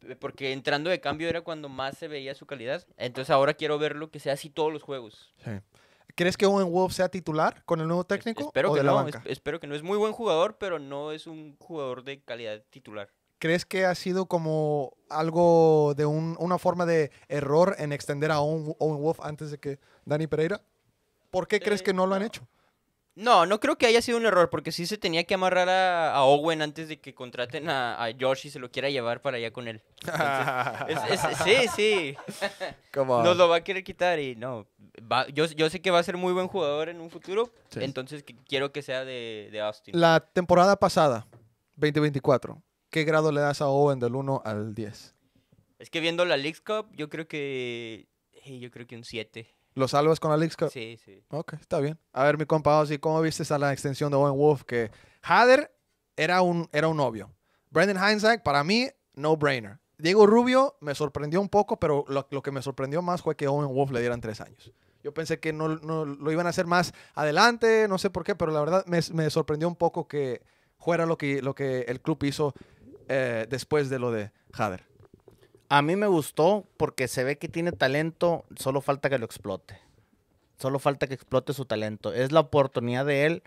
eh, porque entrando de cambio era cuando más se veía su calidad. Entonces ahora quiero verlo que sea así todos los juegos. Sí.
¿Crees que Owen Wolf sea titular con el nuevo técnico? o de banca?
espero que no. Es muy buen jugador, pero no es un jugador de calidad titular.
¿Crees que ha sido como algo de una forma de error en extender a Owen, Wolf antes de que Dani Pereira?
¿Por qué crees eh, que no lo han hecho? No, no creo que haya sido un error, porque sí se tenía que amarrar a, Owen antes de que contraten a, George Josh y se lo quiera llevar para allá con él. sí, sí. (laughs) Nos lo va a querer quitar y no. yo, yo, sé que va a ser muy buen jugador en un futuro, entonces quiero que sea de, de Austin. La temporada pasada,
2024, ¿qué grado le das a Owen del 1 al 10?
Es que viendo la League Cup, yo creo que. yo creo que un 7.
¿Lo salvas con la League Cup? Sí, sí. Ok, está bien. A ver, mi compa ¿cómo viste a la extensión de Owen Wolf? Que Hader era un, era un obvio. Brandon para mí, no-brainer. Diego Rubio me sorprendió un poco, pero lo, que me sorprendió más fue que Owen Wolf le dieran tres años. Yo pensé que no, lo iban a hacer más adelante, no sé por qué, pero la verdad me, sorprendió un poco que fuera lo que, lo que el club hizo eh, después de lo de Jader A mí me
gustó porque se ve que tiene talento, solo falta que lo explote. Solo falta que explote su talento. Es la oportunidad de él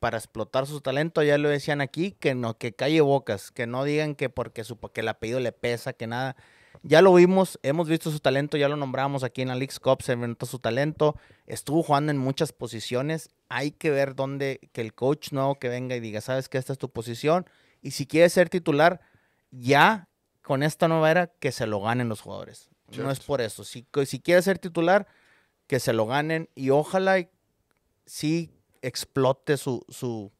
para explotar su talento. Ya lo decían aquí, que no, que calle bocas, que no digan que porque su, que el apellido le pesa, que nada. Ya lo vimos, hemos visto su talento, ya lo nombramos aquí en la copse se inventó su talento, estuvo jugando en muchas posiciones. Hay que ver dónde, que el coach nuevo que venga y diga, sabes que esta es tu posición, y si quiere ser titular, ya con esta nueva era, que se lo ganen los jugadores. No es por eso. Si, si quiere ser titular, que se lo ganen y ojalá sí explote su, su,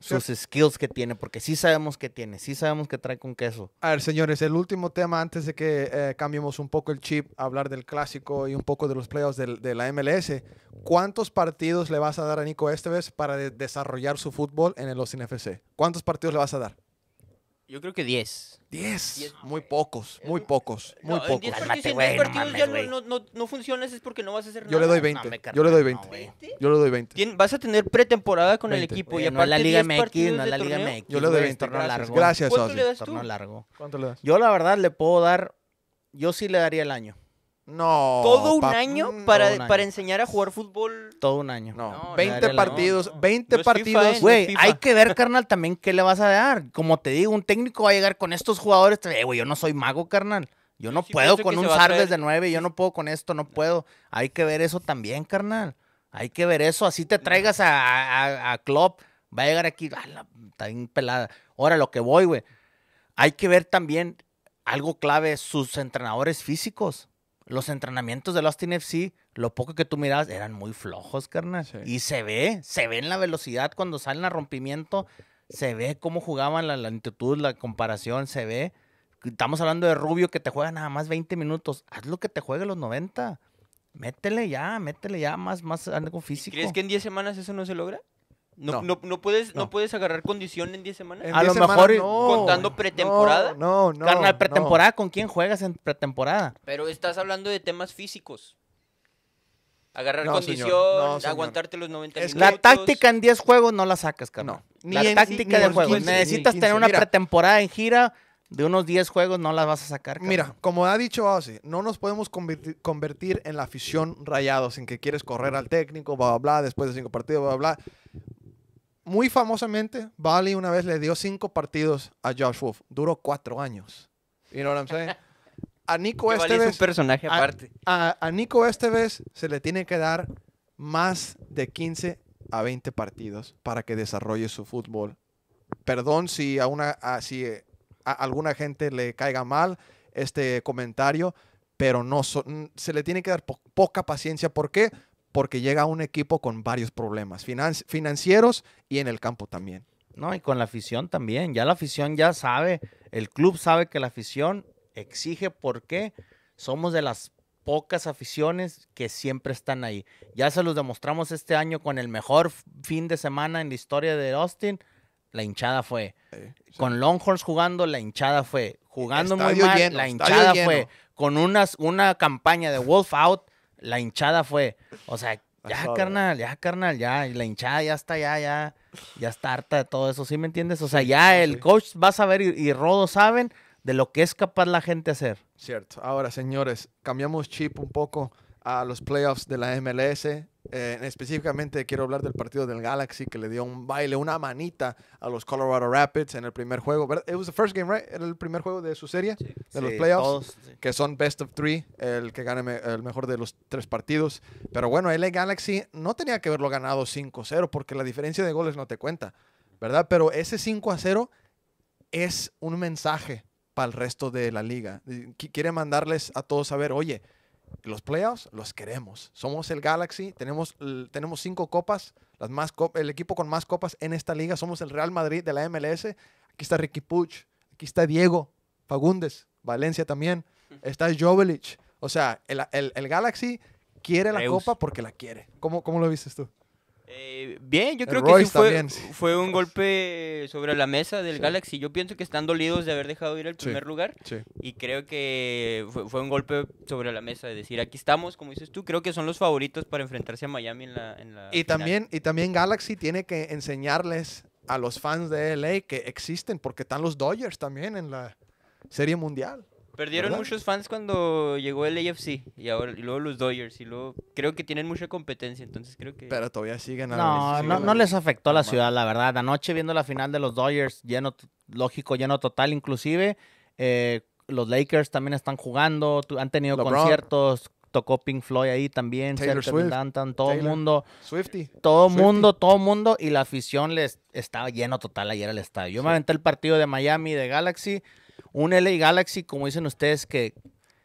sus skills que tiene, porque sí sabemos que tiene, sí sabemos que trae con queso.
A ver, señores, el último tema antes de que eh, cambiemos un poco el chip, hablar del clásico y un poco de los playoffs de, la MLS. ¿Cuántos partidos le vas a dar a Nico Esteves para desarrollar su fútbol en el Austin ¿Cuántos partidos le vas a dar? Yo creo que 10. 10. Muy pocos, muy
pocos, muy no, pocos. Si en 10 partidos ya no, funcionas es porque no vas a hacer nada. Yo le doy 20. yo le doy 20. Yo le doy 20. vas a tener pretemporada con el equipo y eh, aparte no la Liga MX, no la Liga MX. Yo le doy 20. Largo. Gracias, ¿Cuánto le ¿Cuánto le das? Yo la verdad le puedo
dar
yo sí le daría el año. No. ¿Todo un año mm, para, para
enseñar a jugar fútbol?
Todo un año. No. 20 partidos, 20 partidos. Eh, güey, hay que ver, carnal, también qué le vas a dar. Como te digo, un técnico va a llegar con estos jugadores. Eh, güey, yo no soy mago, carnal. Yo no puedo con un Sardes de 9, yo no puedo con esto, no puedo. Hay que ver eso también, carnal. Hay que ver eso. Así te traigas a, Club. Klopp, va a llegar aquí, ah, está bien pelada. Ahora lo que voy, güey. Hay que ver también algo clave, sus entrenadores físicos los entrenamientos del Austin FC, lo poco que tú mirabas, eran muy flojos, carnal. Y se ve, se ve en la velocidad cuando salen a rompimiento, se ve cómo jugaban la, lentitud, la comparación, se ve. Estamos hablando de Rubio que te juega nada más 20 minutos. Haz lo que te juegue los 90. Métele ya, métele ya más, más algo físico.
¿Crees que en 10 semanas eso no se logra? No, puedes, no. puedes agarrar condición en 10 semanas. a lo mejor contando pretemporada. No, no. Carnal, pretemporada,
¿con quién juegas en pretemporada?
Pero estás hablando de temas físicos. Agarrar condición, aguantarte los 90 minutos. La táctica
en 10 juegos no la sacas, carnal. Ni la táctica de juego. Necesitas tener una pretemporada en gira de unos 10 juegos no la vas a sacar. Mira,
como ha dicho Ozzy, no nos podemos convertir, en la afición rayados en que quieres correr al técnico, bla, bla, bla, después de cinco partidos, bla, bla muy famosamente, Bali una vez le dio cinco partidos a Josh Wolf. Duró cuatro años. You know what I'm saying? A Nico (laughs) Esteves. Es personaje aparte. A, Nico este se le tiene que dar más de 15 a 20 partidos para que desarrolle su fútbol. Perdón si eh, a alguna gente le caiga mal este comentario, pero no se le tiene que dar poca paciencia. ¿Por qué? porque llega un equipo con varios problemas financieros y en el campo también. No, y con
la afición también. Ya la afición ya sabe, el club sabe que la afición exige porque somos de las pocas aficiones que siempre están ahí. Ya se los demostramos este año con el mejor fin de semana en la historia de Austin. La hinchada fue. Con Longhorns jugando, la hinchada fue. Jugando muy mal, la hinchada fue. Con unas, una campaña de Wolf Out, la hinchada fue, o sea,
ya carnal,
ya carnal, ya, y la hinchada ya está, ya, ya, ya está harta de todo eso, ¿sí me entiendes? O sea, ya el coach va a saber y Rodo saben de lo que es capaz la gente hacer.
Cierto. Ahora, señores, cambiamos chip un poco los playoffs de la MLS. Eh, específicamente quiero hablar del partido del Galaxy que le dio un baile, una manita a los Colorado Rapids en el primer juego. it was the first game, right? el primer juego de su serie, de los playoffs, que son best of three, el que gane el mejor de los tres partidos. Pero bueno, el Galaxy no tenía que haberlo ganado 5-0 porque la diferencia de goles no te cuenta, ¿verdad? Pero ese 5-0 es un mensaje para el resto de la liga. Quiere mandarles a todos a ver, oye, los playoffs los queremos. Somos el Galaxy, tenemos, tenemos cinco copas, las el equipo con más copas en esta liga. Somos el Real Madrid de la MLS. Aquí está Ricky Puch, aquí está Diego Fagundes, Valencia también, está Jovelich. O sea, el, Galaxy quiere la copa porque la quiere. ¿Cómo, cómo lo viste tú?
Eh, bien, yo creo que fue, un golpe sobre la mesa del Galaxy. Yo pienso que están dolidos de haber dejado ir al primer lugar. Y creo que fue, un golpe sobre la mesa de decir, aquí estamos, como dices tú, creo que son los favoritos para enfrentarse a Miami en la... y, También,
y también Galaxy tiene que enseñarles a los fans de LA que existen, porque están los Dodgers también en la Serie Mundial.
Perdieron muchos fans cuando llegó el AFC y, ahora, luego los Dodgers. Y luego creo que tienen mucha competencia, entonces creo que. Pero todavía siguen No, no,
les afectó a la ciudad, la verdad. Anoche viendo la final de los Dodgers, lleno, lógico, lleno total, inclusive. Eh, los Lakers también están jugando, han tenido conciertos, tocó Pink Floyd ahí también, Taylor Swift, tan todo el mundo.
Swifty. Todo mundo,
todo mundo. Y la afición les estaba lleno total ayer al estadio. Yo me aventé el partido de Miami de Galaxy un LA Galaxy, como dicen ustedes, que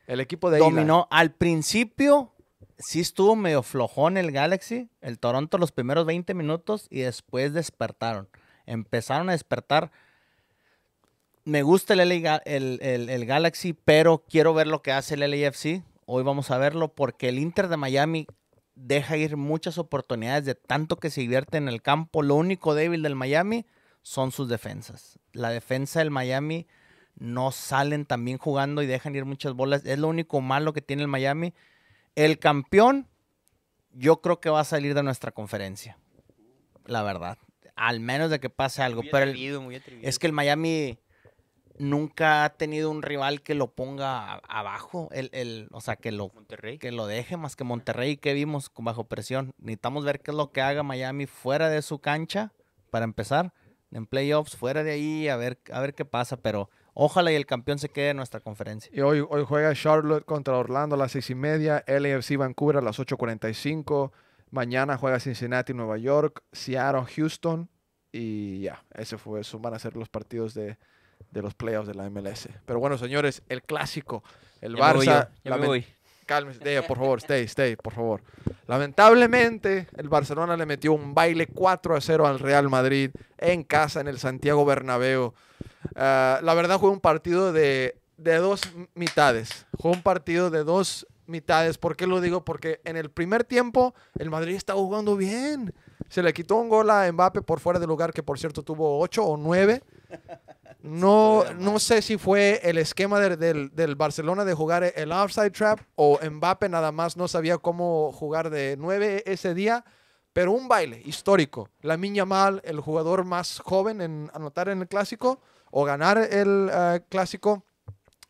el equipo dominó al principio. Sí estuvo medio flojón el Galaxy, el Toronto los primeros 20 minutos y después despertaron. Empezaron a despertar. Me gusta el, LA, el, Galaxy, pero quiero ver lo que hace el LAFC. Hoy vamos a verlo porque el Inter de Miami deja ir muchas oportunidades de tanto que se divierte en el campo. Lo único débil del Miami son sus defensas. La defensa del Miami no salen también jugando y dejan ir muchas bolas. Es lo único malo que tiene el Miami. El campeón, yo creo que va a salir de nuestra conferencia. La verdad. Al menos de que pase algo. es que el Miami nunca ha tenido un rival que lo ponga abajo. El, el, o sea, que lo, que lo deje más que Monterrey que vimos con bajo presión. Necesitamos ver qué es lo que haga Miami fuera de su cancha para empezar. En playoffs, fuera de ahí, a ver, a ver qué pasa. Pero Ojalá y el campeón se quede en nuestra conferencia.
Y hoy, hoy juega Charlotte contra Orlando a las seis y media, LAFC Vancouver a las 8.45, mañana juega Cincinnati, Nueva York, Seattle, Houston y ya, ese fue, eso. van a ser los partidos de, los playoffs de la MLS. Pero bueno, señores, el clásico, el Barça. ya me voy. Cálmese, por favor, stay, stay, por favor. Lamentablemente, el Barcelona le metió un baile 4 a 0 al Real Madrid en casa, en el Santiago Bernabéu. Ah, la verdad fue un partido de, de dos mitades. Fue un partido de dos mitades. ¿Por qué lo digo? Porque en el primer tiempo el Madrid estaba jugando bien. Se le quitó un gol a Mbappe por fuera de lugar, que por cierto tuvo ocho o nueve. No, no sé si fue el esquema del, del, Barcelona de jugar el offside trap o Mbappe nada más no sabía cómo jugar de nueve ese día, pero un baile histórico. La Miña Mal, el jugador más joven en anotar en el clásico, o ganar el eh, clásico.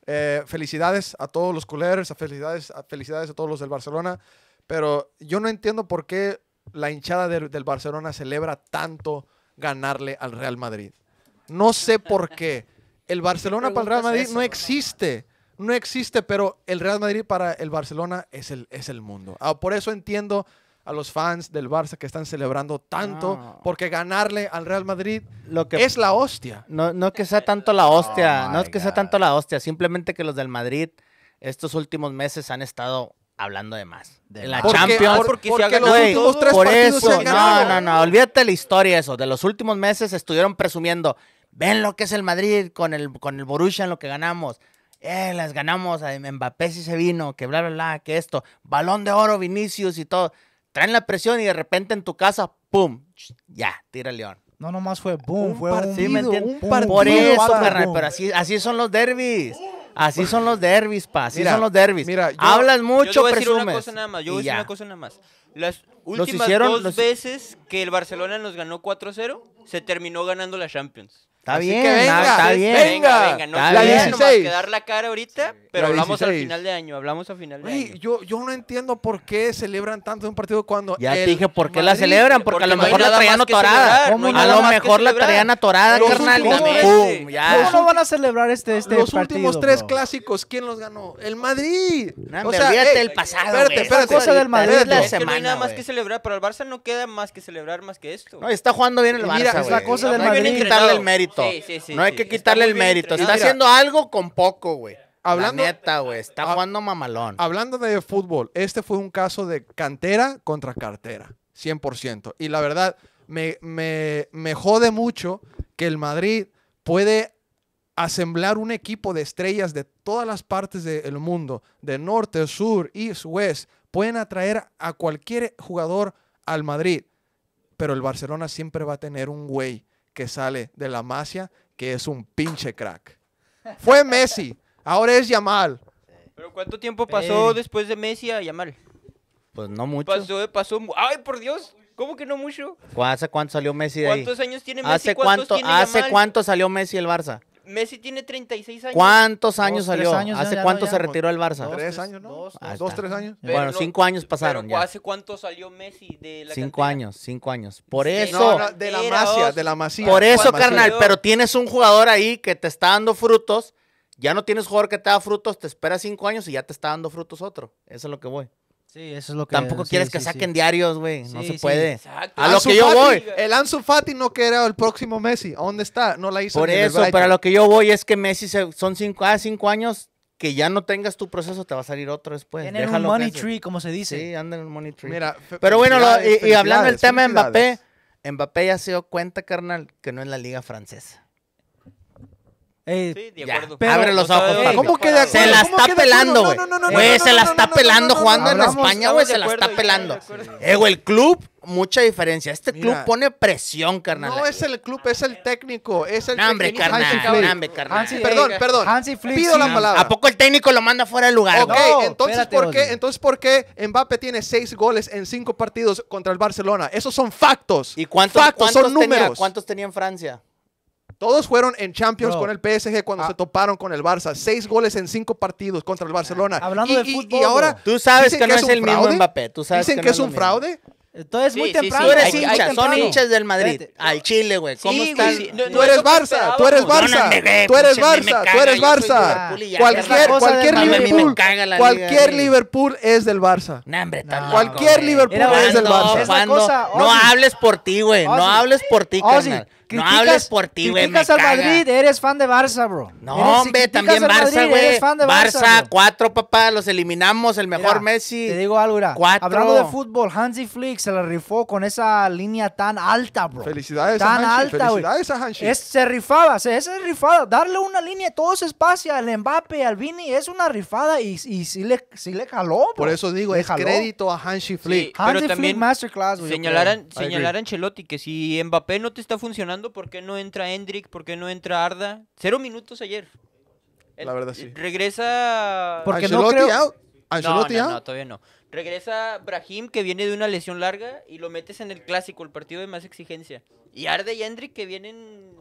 Eh, felicidades a todos los culeros, felicidades, a felicidades todos los del Barcelona. Pero yo no entiendo por qué la hinchada del Barcelona celebra tanto ganarle al Real Madrid. No sé por qué. El Barcelona para el Real Madrid no existe. No existe, pero el Real Madrid para el Barcelona es el, es el mundo. Ah, por eso entiendo a los fans del Barça que están celebrando tanto porque ganarle al Real Madrid Lo que, es la
hostia. No, no que sea tanto la hostia, oh no es que sea tanto la hostia, simplemente que los del Madrid estos últimos meses han estado hablando de más. De la Champions. Por, porque, los últimos No, no, no, olvídate la historia eso. De los últimos meses estuvieron presumiendo, ven lo que es el Madrid con el, con el Borussia en lo que ganamos. Eh, las ganamos, a Mbappé si se vino, que bla, bla, bla, que esto. Balón de oro, Vinicius y todo traen la presión y de repente en tu casa, ¡pum! Ya, tira león.
No nomás fue ¡pum! un fue partido, un, un partido, Por eso, pero
así, así son los derbis. Así son los derbis, pa. Así son los derbis.
Mira, Hablas mucho,
yo una Yo voy a decir una cosa nada más. Las últimas dos veces que el Barcelona nos ganó 4-0, se terminó ganando la Champions. Está bien, venga, está bien. Venga, venga, no va a quedar la cara ahorita, pero hablamos
al final
de año, hablamos al final de año. Yo, yo no entiendo por qué celebran tanto un partido cuando Ya te dije por qué la celebran, porque, a lo mejor la traían atorada. a lo mejor la traían atorada, carnal.
¿Cómo no van a celebrar este, este los partido? Los últimos tres
clásicos, ¿quién los ganó? El Madrid. o sea, pasado. Espérate, espérate. cosa del Madrid la semana. No hay nada más
que celebrar, pero el Barça no queda más que celebrar más que esto. está jugando bien el Barça, es la cosa del Madrid. quitarle el mérito no hay que quitarle el mérito. Está haciendo
algo con poco, güey. Hablando, neta, güey.
Está ah, jugando mamalón. Hablando de fútbol, este fue un caso de cantera contra cartera. 100%. Y la verdad, me, me, me jode mucho que el Madrid puede asemblar un equipo de estrellas de todas las partes del mundo, de norte, sur, east, west, pueden atraer a cualquier jugador al Madrid, pero el Barcelona siempre va a tener un güey que sale de la masia, que es un pinche crack. Fue Messi, ahora es Yamal.
¿Pero cuánto tiempo eh. pasó después de Messi a Yamal? Pues no mucho. Pasó, pasó. ¡Ay, por Dios! ¿Cómo que no mucho?
¿Hace cuánto salió Messi de ahí? ¿Cuántos años tiene Messi? ¿Hace cuánto, ¿hace cuánto salió Messi el Barça?
Messi tiene 36 años. ¿Cuántos años salió? ¿Hace cuánto se retiró el Barça? tres años, ¿no? Dos, tres años. bueno, cinco años pasaron. ya. ¿Hace cuánto salió Messi de la
Cinco años, cinco años. Por eso. de la
masía, de la Por eso, carnal, pero
tienes un jugador ahí que te está dando frutos. Ya no tienes jugador que te da frutos, te espera cinco años y ya te está dando frutos otro. Eso es lo que voy. Sí, eso es lo que. Tampoco quieres que saquen diarios, güey. no se puede. A lo que yo voy.
El Ansu Fati no quería el próximo Messi. ¿A dónde está? No la hizo. Por eso, pero a lo
que yo voy es que Messi se, son cinco, ah, cinco años que ya no tengas tu proceso, te va a salir otro después. en el money tree, como se dice. Sí, andan en money tree. Mira, pero bueno, y, y, hablando del tema de Mbappé, Mbappé ya se dio cuenta, carnal, que no es la liga francesa. Eh, Abre los ojos, Se la está pelando, güey. se la está pelando jugando en eh, España, güey. Se la está pelando. Eh, el club, mucha diferencia. Este club pone presión, carnal. No
es el club, es el técnico. Es
el hombre, carnal. perdón, perdón. Pido la palabra. ¿A poco el técnico lo manda fuera de lugar? Ok, entonces, ¿por qué,
entonces, ¿por qué Mbappé tiene seis goles en cinco partidos contra el Barcelona? Esos son factos. ¿Y cuántos, números? ¿Cuántos tenía en Francia? Todos fueron en Champions con el PSG cuando ah. se toparon con el Barça. Seis goles en cinco partidos contra el ah, Barcelona. Hablando de fútbol. ahora. Tú sabes que, no es, el mismo Mbappé. ¿Tú sabes dicen que, es, un fraude. Entonces,
muy temprano. Tú eres hincha, son hinchas del Madrid. Al Chile, güey. ¿Cómo estás?
tú, eres Barça, tú eres Barça, tú eres Barça, tú eres Barça,
Cualquier, Liverpool, es del Barça. No, hombre, Cualquier Liverpool es del
Barça. No hables por ti, güey. No hables por ti, carnal no hables por ti, güey. Criticas al Madrid,
eres fan de Barça, bro. No, hombre, también Barça, güey. Barça, Barça
cuatro, papá, los eliminamos, el mejor Messi. Te digo algo, Cuatro. Hablando de
fútbol, Hansi Flick se la rifó con esa línea tan alta, bro. Felicidades a Hansi. alta, Felicidades a Hansi. Es, se rifaba, se, es rifada. Darle una línea, todo ese espacio al Mbappe, al Vini, es una rifada
y, y sí, le, si le jaló, bro. Por eso digo, es crédito a Hansi Flick. pero también Masterclass, güey. Señalaran,
a Chelotti que si Mbappé no te está funcionando por qué no entra Hendrik? por qué no entra Arda. Cero minutos ayer. la verdad sí. Regresa. Porque no No, no, todavía no. Regresa Brahim, que viene de una lesión larga, y lo metes en el clásico, el partido de más exigencia. Y Arda y Hendrik que vienen.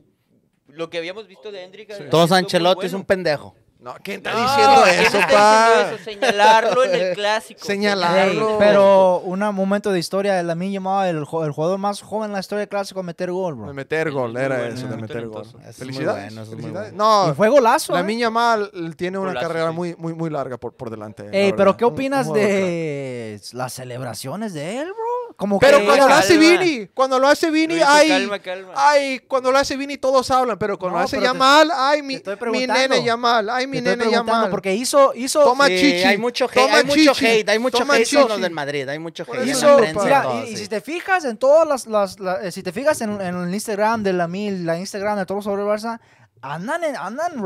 Lo que habíamos visto de Hendrik Todos Ancelotti es un pendejo.
No, ¿quién está diciendo eso, está
diciendo eso? Señalarlo en el clásico. Señalarlo. pero
un momento de historia, la mí llamaba el, jugador más joven en la historia del clásico a meter gol, bro. meter gol, era eso, de meter gol. Felicidades. Y fue golazo. la
¿eh? tiene una carrera muy, muy, muy larga por, delante. Ey, pero ¿qué opinas
de las celebraciones de él, bro? Como pero que, cuando, calma, lo hace Vini,
cuando lo hace Vini, Luis, ay, calma, calma. ay, cuando lo hace Vini todos hablan, pero cuando lo hace Yamal, mal, ay, mi, mi nene Yamal, ay, mi nene Yamal. Porque hizo, hizo... Toma chichi. Hay mucho hate, hay mucho hate, hay mucho toma los del
Madrid, hay mucho hate. y, si
te fijas en todas las, las, eh, si te fijas en, en el Instagram de la Mil, la Instagram de todos sobre el Barça, Andan, en, andan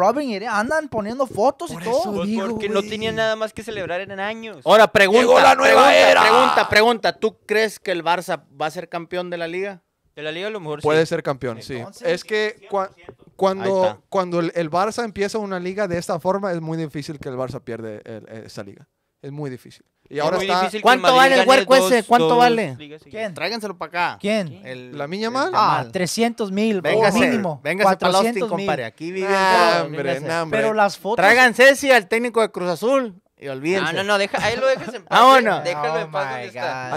andan poniendo fotos y todo. Pues porque no tenían
nada más que celebrar en años. Ahora, pregunta. pregunta, era.
Pregunta, ¿Tú crees que el Barça va a ser campeón de la liga? De la liga a lo mejor Puede ser campeón, sí. Es que cuando,
cuando el, Barça empieza una liga de esta forma, es muy difícil que el Barça pierda esa liga. Es muy difícil. Y ahora está. ¿Cuánto vale el huerco ese? ¿Cuánto vale? ¿Quién? Tráiganselo para acá. ¿Quién? ¿La miña más Ah, 300 mil, venga mínimo. Véngase para
compadre. Aquí vive. hombre, hombre. Pero las
fotos. Tráiganse
si al técnico de Cruz Azul.
Y olvídense. No, no, no,
ahí lo dejas en (laughs) paz. Ah, eh, Déjalo en paz donde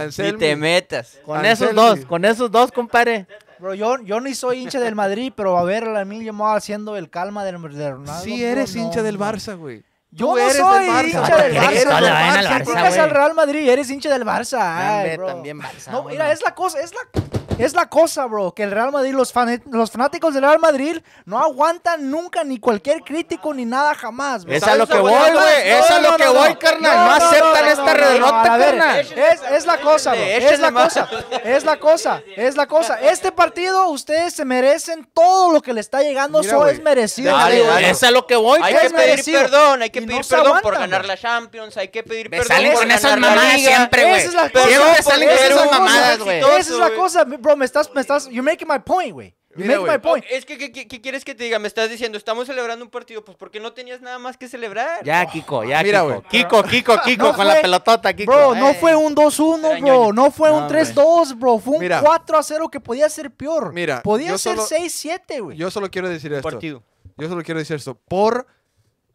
está. te metas. Con esos dos,
con esos dos, compadre. Bro, yo, yo ni soy hincha del Madrid, pero a ver, a mí yo haciendo el calma del, del Ronaldo. Sí, eres hincha del Barça, güey. Yo no eres soy hincha del Barça. Todo le va en al Real Madrid, eres hincha del Barça. Ay, también Barça, No, mira, es la cosa, es la es la cosa, bro, que el Real Madrid, los, fan, los fanáticos del Real Madrid no aguantan nunca ni cualquier crítico ni nada jamás. Bro. Es a lo que voy, güey. es a lo que voy, carnal. No, aceptan esta derrota carnal. Es, la cosa, bro. Es la cosa. Es la cosa. Es la cosa. Este partido, ustedes se merecen todo lo que le está llegando. Eso es merecido. Es a lo que voy. Hay que pedir perdón. Hay que pedir perdón por ganar la
Champions. Hay que pedir perdón por ganar la Siempre, güey. Siempre salen con esas mamadas, güey. Esa es la
cosa, bro me estás, me estás, you're making my point, güey. You make my point.
Oh, es que, ¿qué quieres que te diga? Me estás diciendo, estamos celebrando un partido, pues porque no tenías nada más que celebrar.
Ya, Kiko, ya, Mira, Kiko.
Kiko. Kiko,
Kiko, con la pelotota, Kiko. Bro, no fue un 2-1, bro. No fue un 3-2, bro. Fue un 4-0 que podía ser peor. Mira, podía ser 6-7, güey.
Yo solo quiero decir esto. Partido. Yo solo quiero decir esto. Por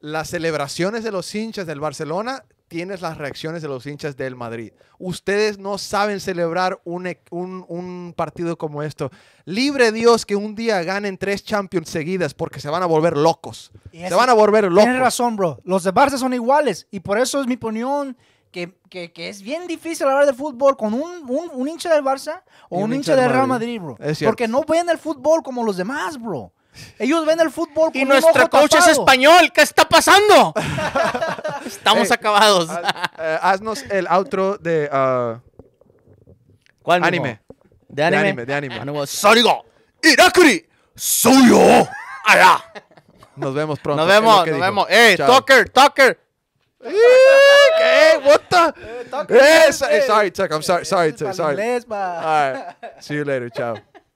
las celebraciones de los hinchas del Barcelona, tienes las reacciones de los hinchas del Madrid. Ustedes no saben celebrar e, un, partido como esto. Libre Dios que un día ganen tres Champions seguidas porque se van a volver locos. se van a volver locos. Tienes razón, bro. Los de Barça son iguales y
por eso es mi opinión que, es bien difícil hablar de fútbol con un, hincha del Barça o un, hincha, del Real Madrid, Madrid bro. Porque no ven el fútbol como los demás, bro.
Ellos ven el fútbol con Y nuestro coach es español. ¿Qué está pasando? (laughs)
Estamos
acabados. Eh, haznos el outro de uh, ¿Cuál anime. ¿De anime? de anime. Anime. Sorigo, Irakuri, soy yo. Allá. Nos vemos pronto. Nos vemos, nos vemos. hey Chao. Tucker, Tucker! (laughs) ¿Qué? What the? Eh, eh, eh sorry, Tucker I'm sorry, sorry, Tucker. Sorry. All right. See you later. chao